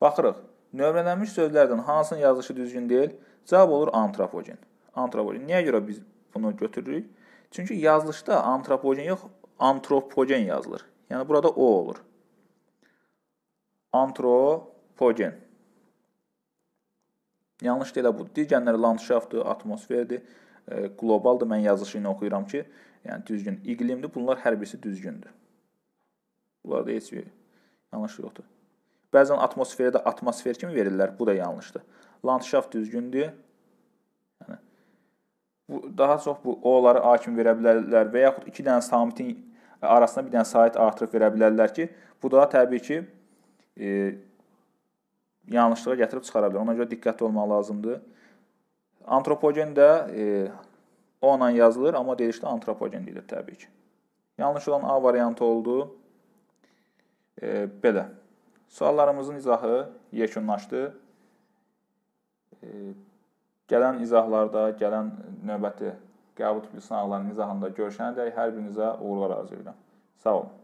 Baxırıq. Nömrələnmiş sözlərdən hansının yazılışı düzgün deyil? Cavab olur antropogen. Antropogen. Niyə görə biz bunu götürürük? Çünki yazılışda antropogen yox, antropogen yazılır. Yəni burada O olur. Antropogen. Yanlış deyilə bu. Digərləri landşaftdır, atmosferdir, e, qlobaldır. Mən yazılışı ilə oxuyuram ki, yəni düzgün iqlimdir. Bunlar hər birisi düzgündür. Bunlarda heç bir yanlış yoxdur. Bəzən atmosferə də atmosfer kimi verirlər. Bu da yanlışdır. Landşaft düzgündür. Yəni bu daha çox bu O-ları A kimi verə bilərlər və yaxud 2 dənə samitin arasına bir dənə sayt artırıb verə bilərlər ki, bu da təbii ki, e, yanlışlığa gətirib çıxara bilər. Ona görə diqqətli olmaq lazımdır. Antropogen də e, O ilə yazılır, amma deyilişdə antropogen deyilir təbii ki. Yanlış olan A variantı oldu. E, belə. Suallarımızın izahı yekunlaşdı. E, gələn izahlarda, gələn növbəti Qəbul Tiflisanaların izahında görüşənədək hər birinizə uğurlar arzu edirəm. Sağ olun.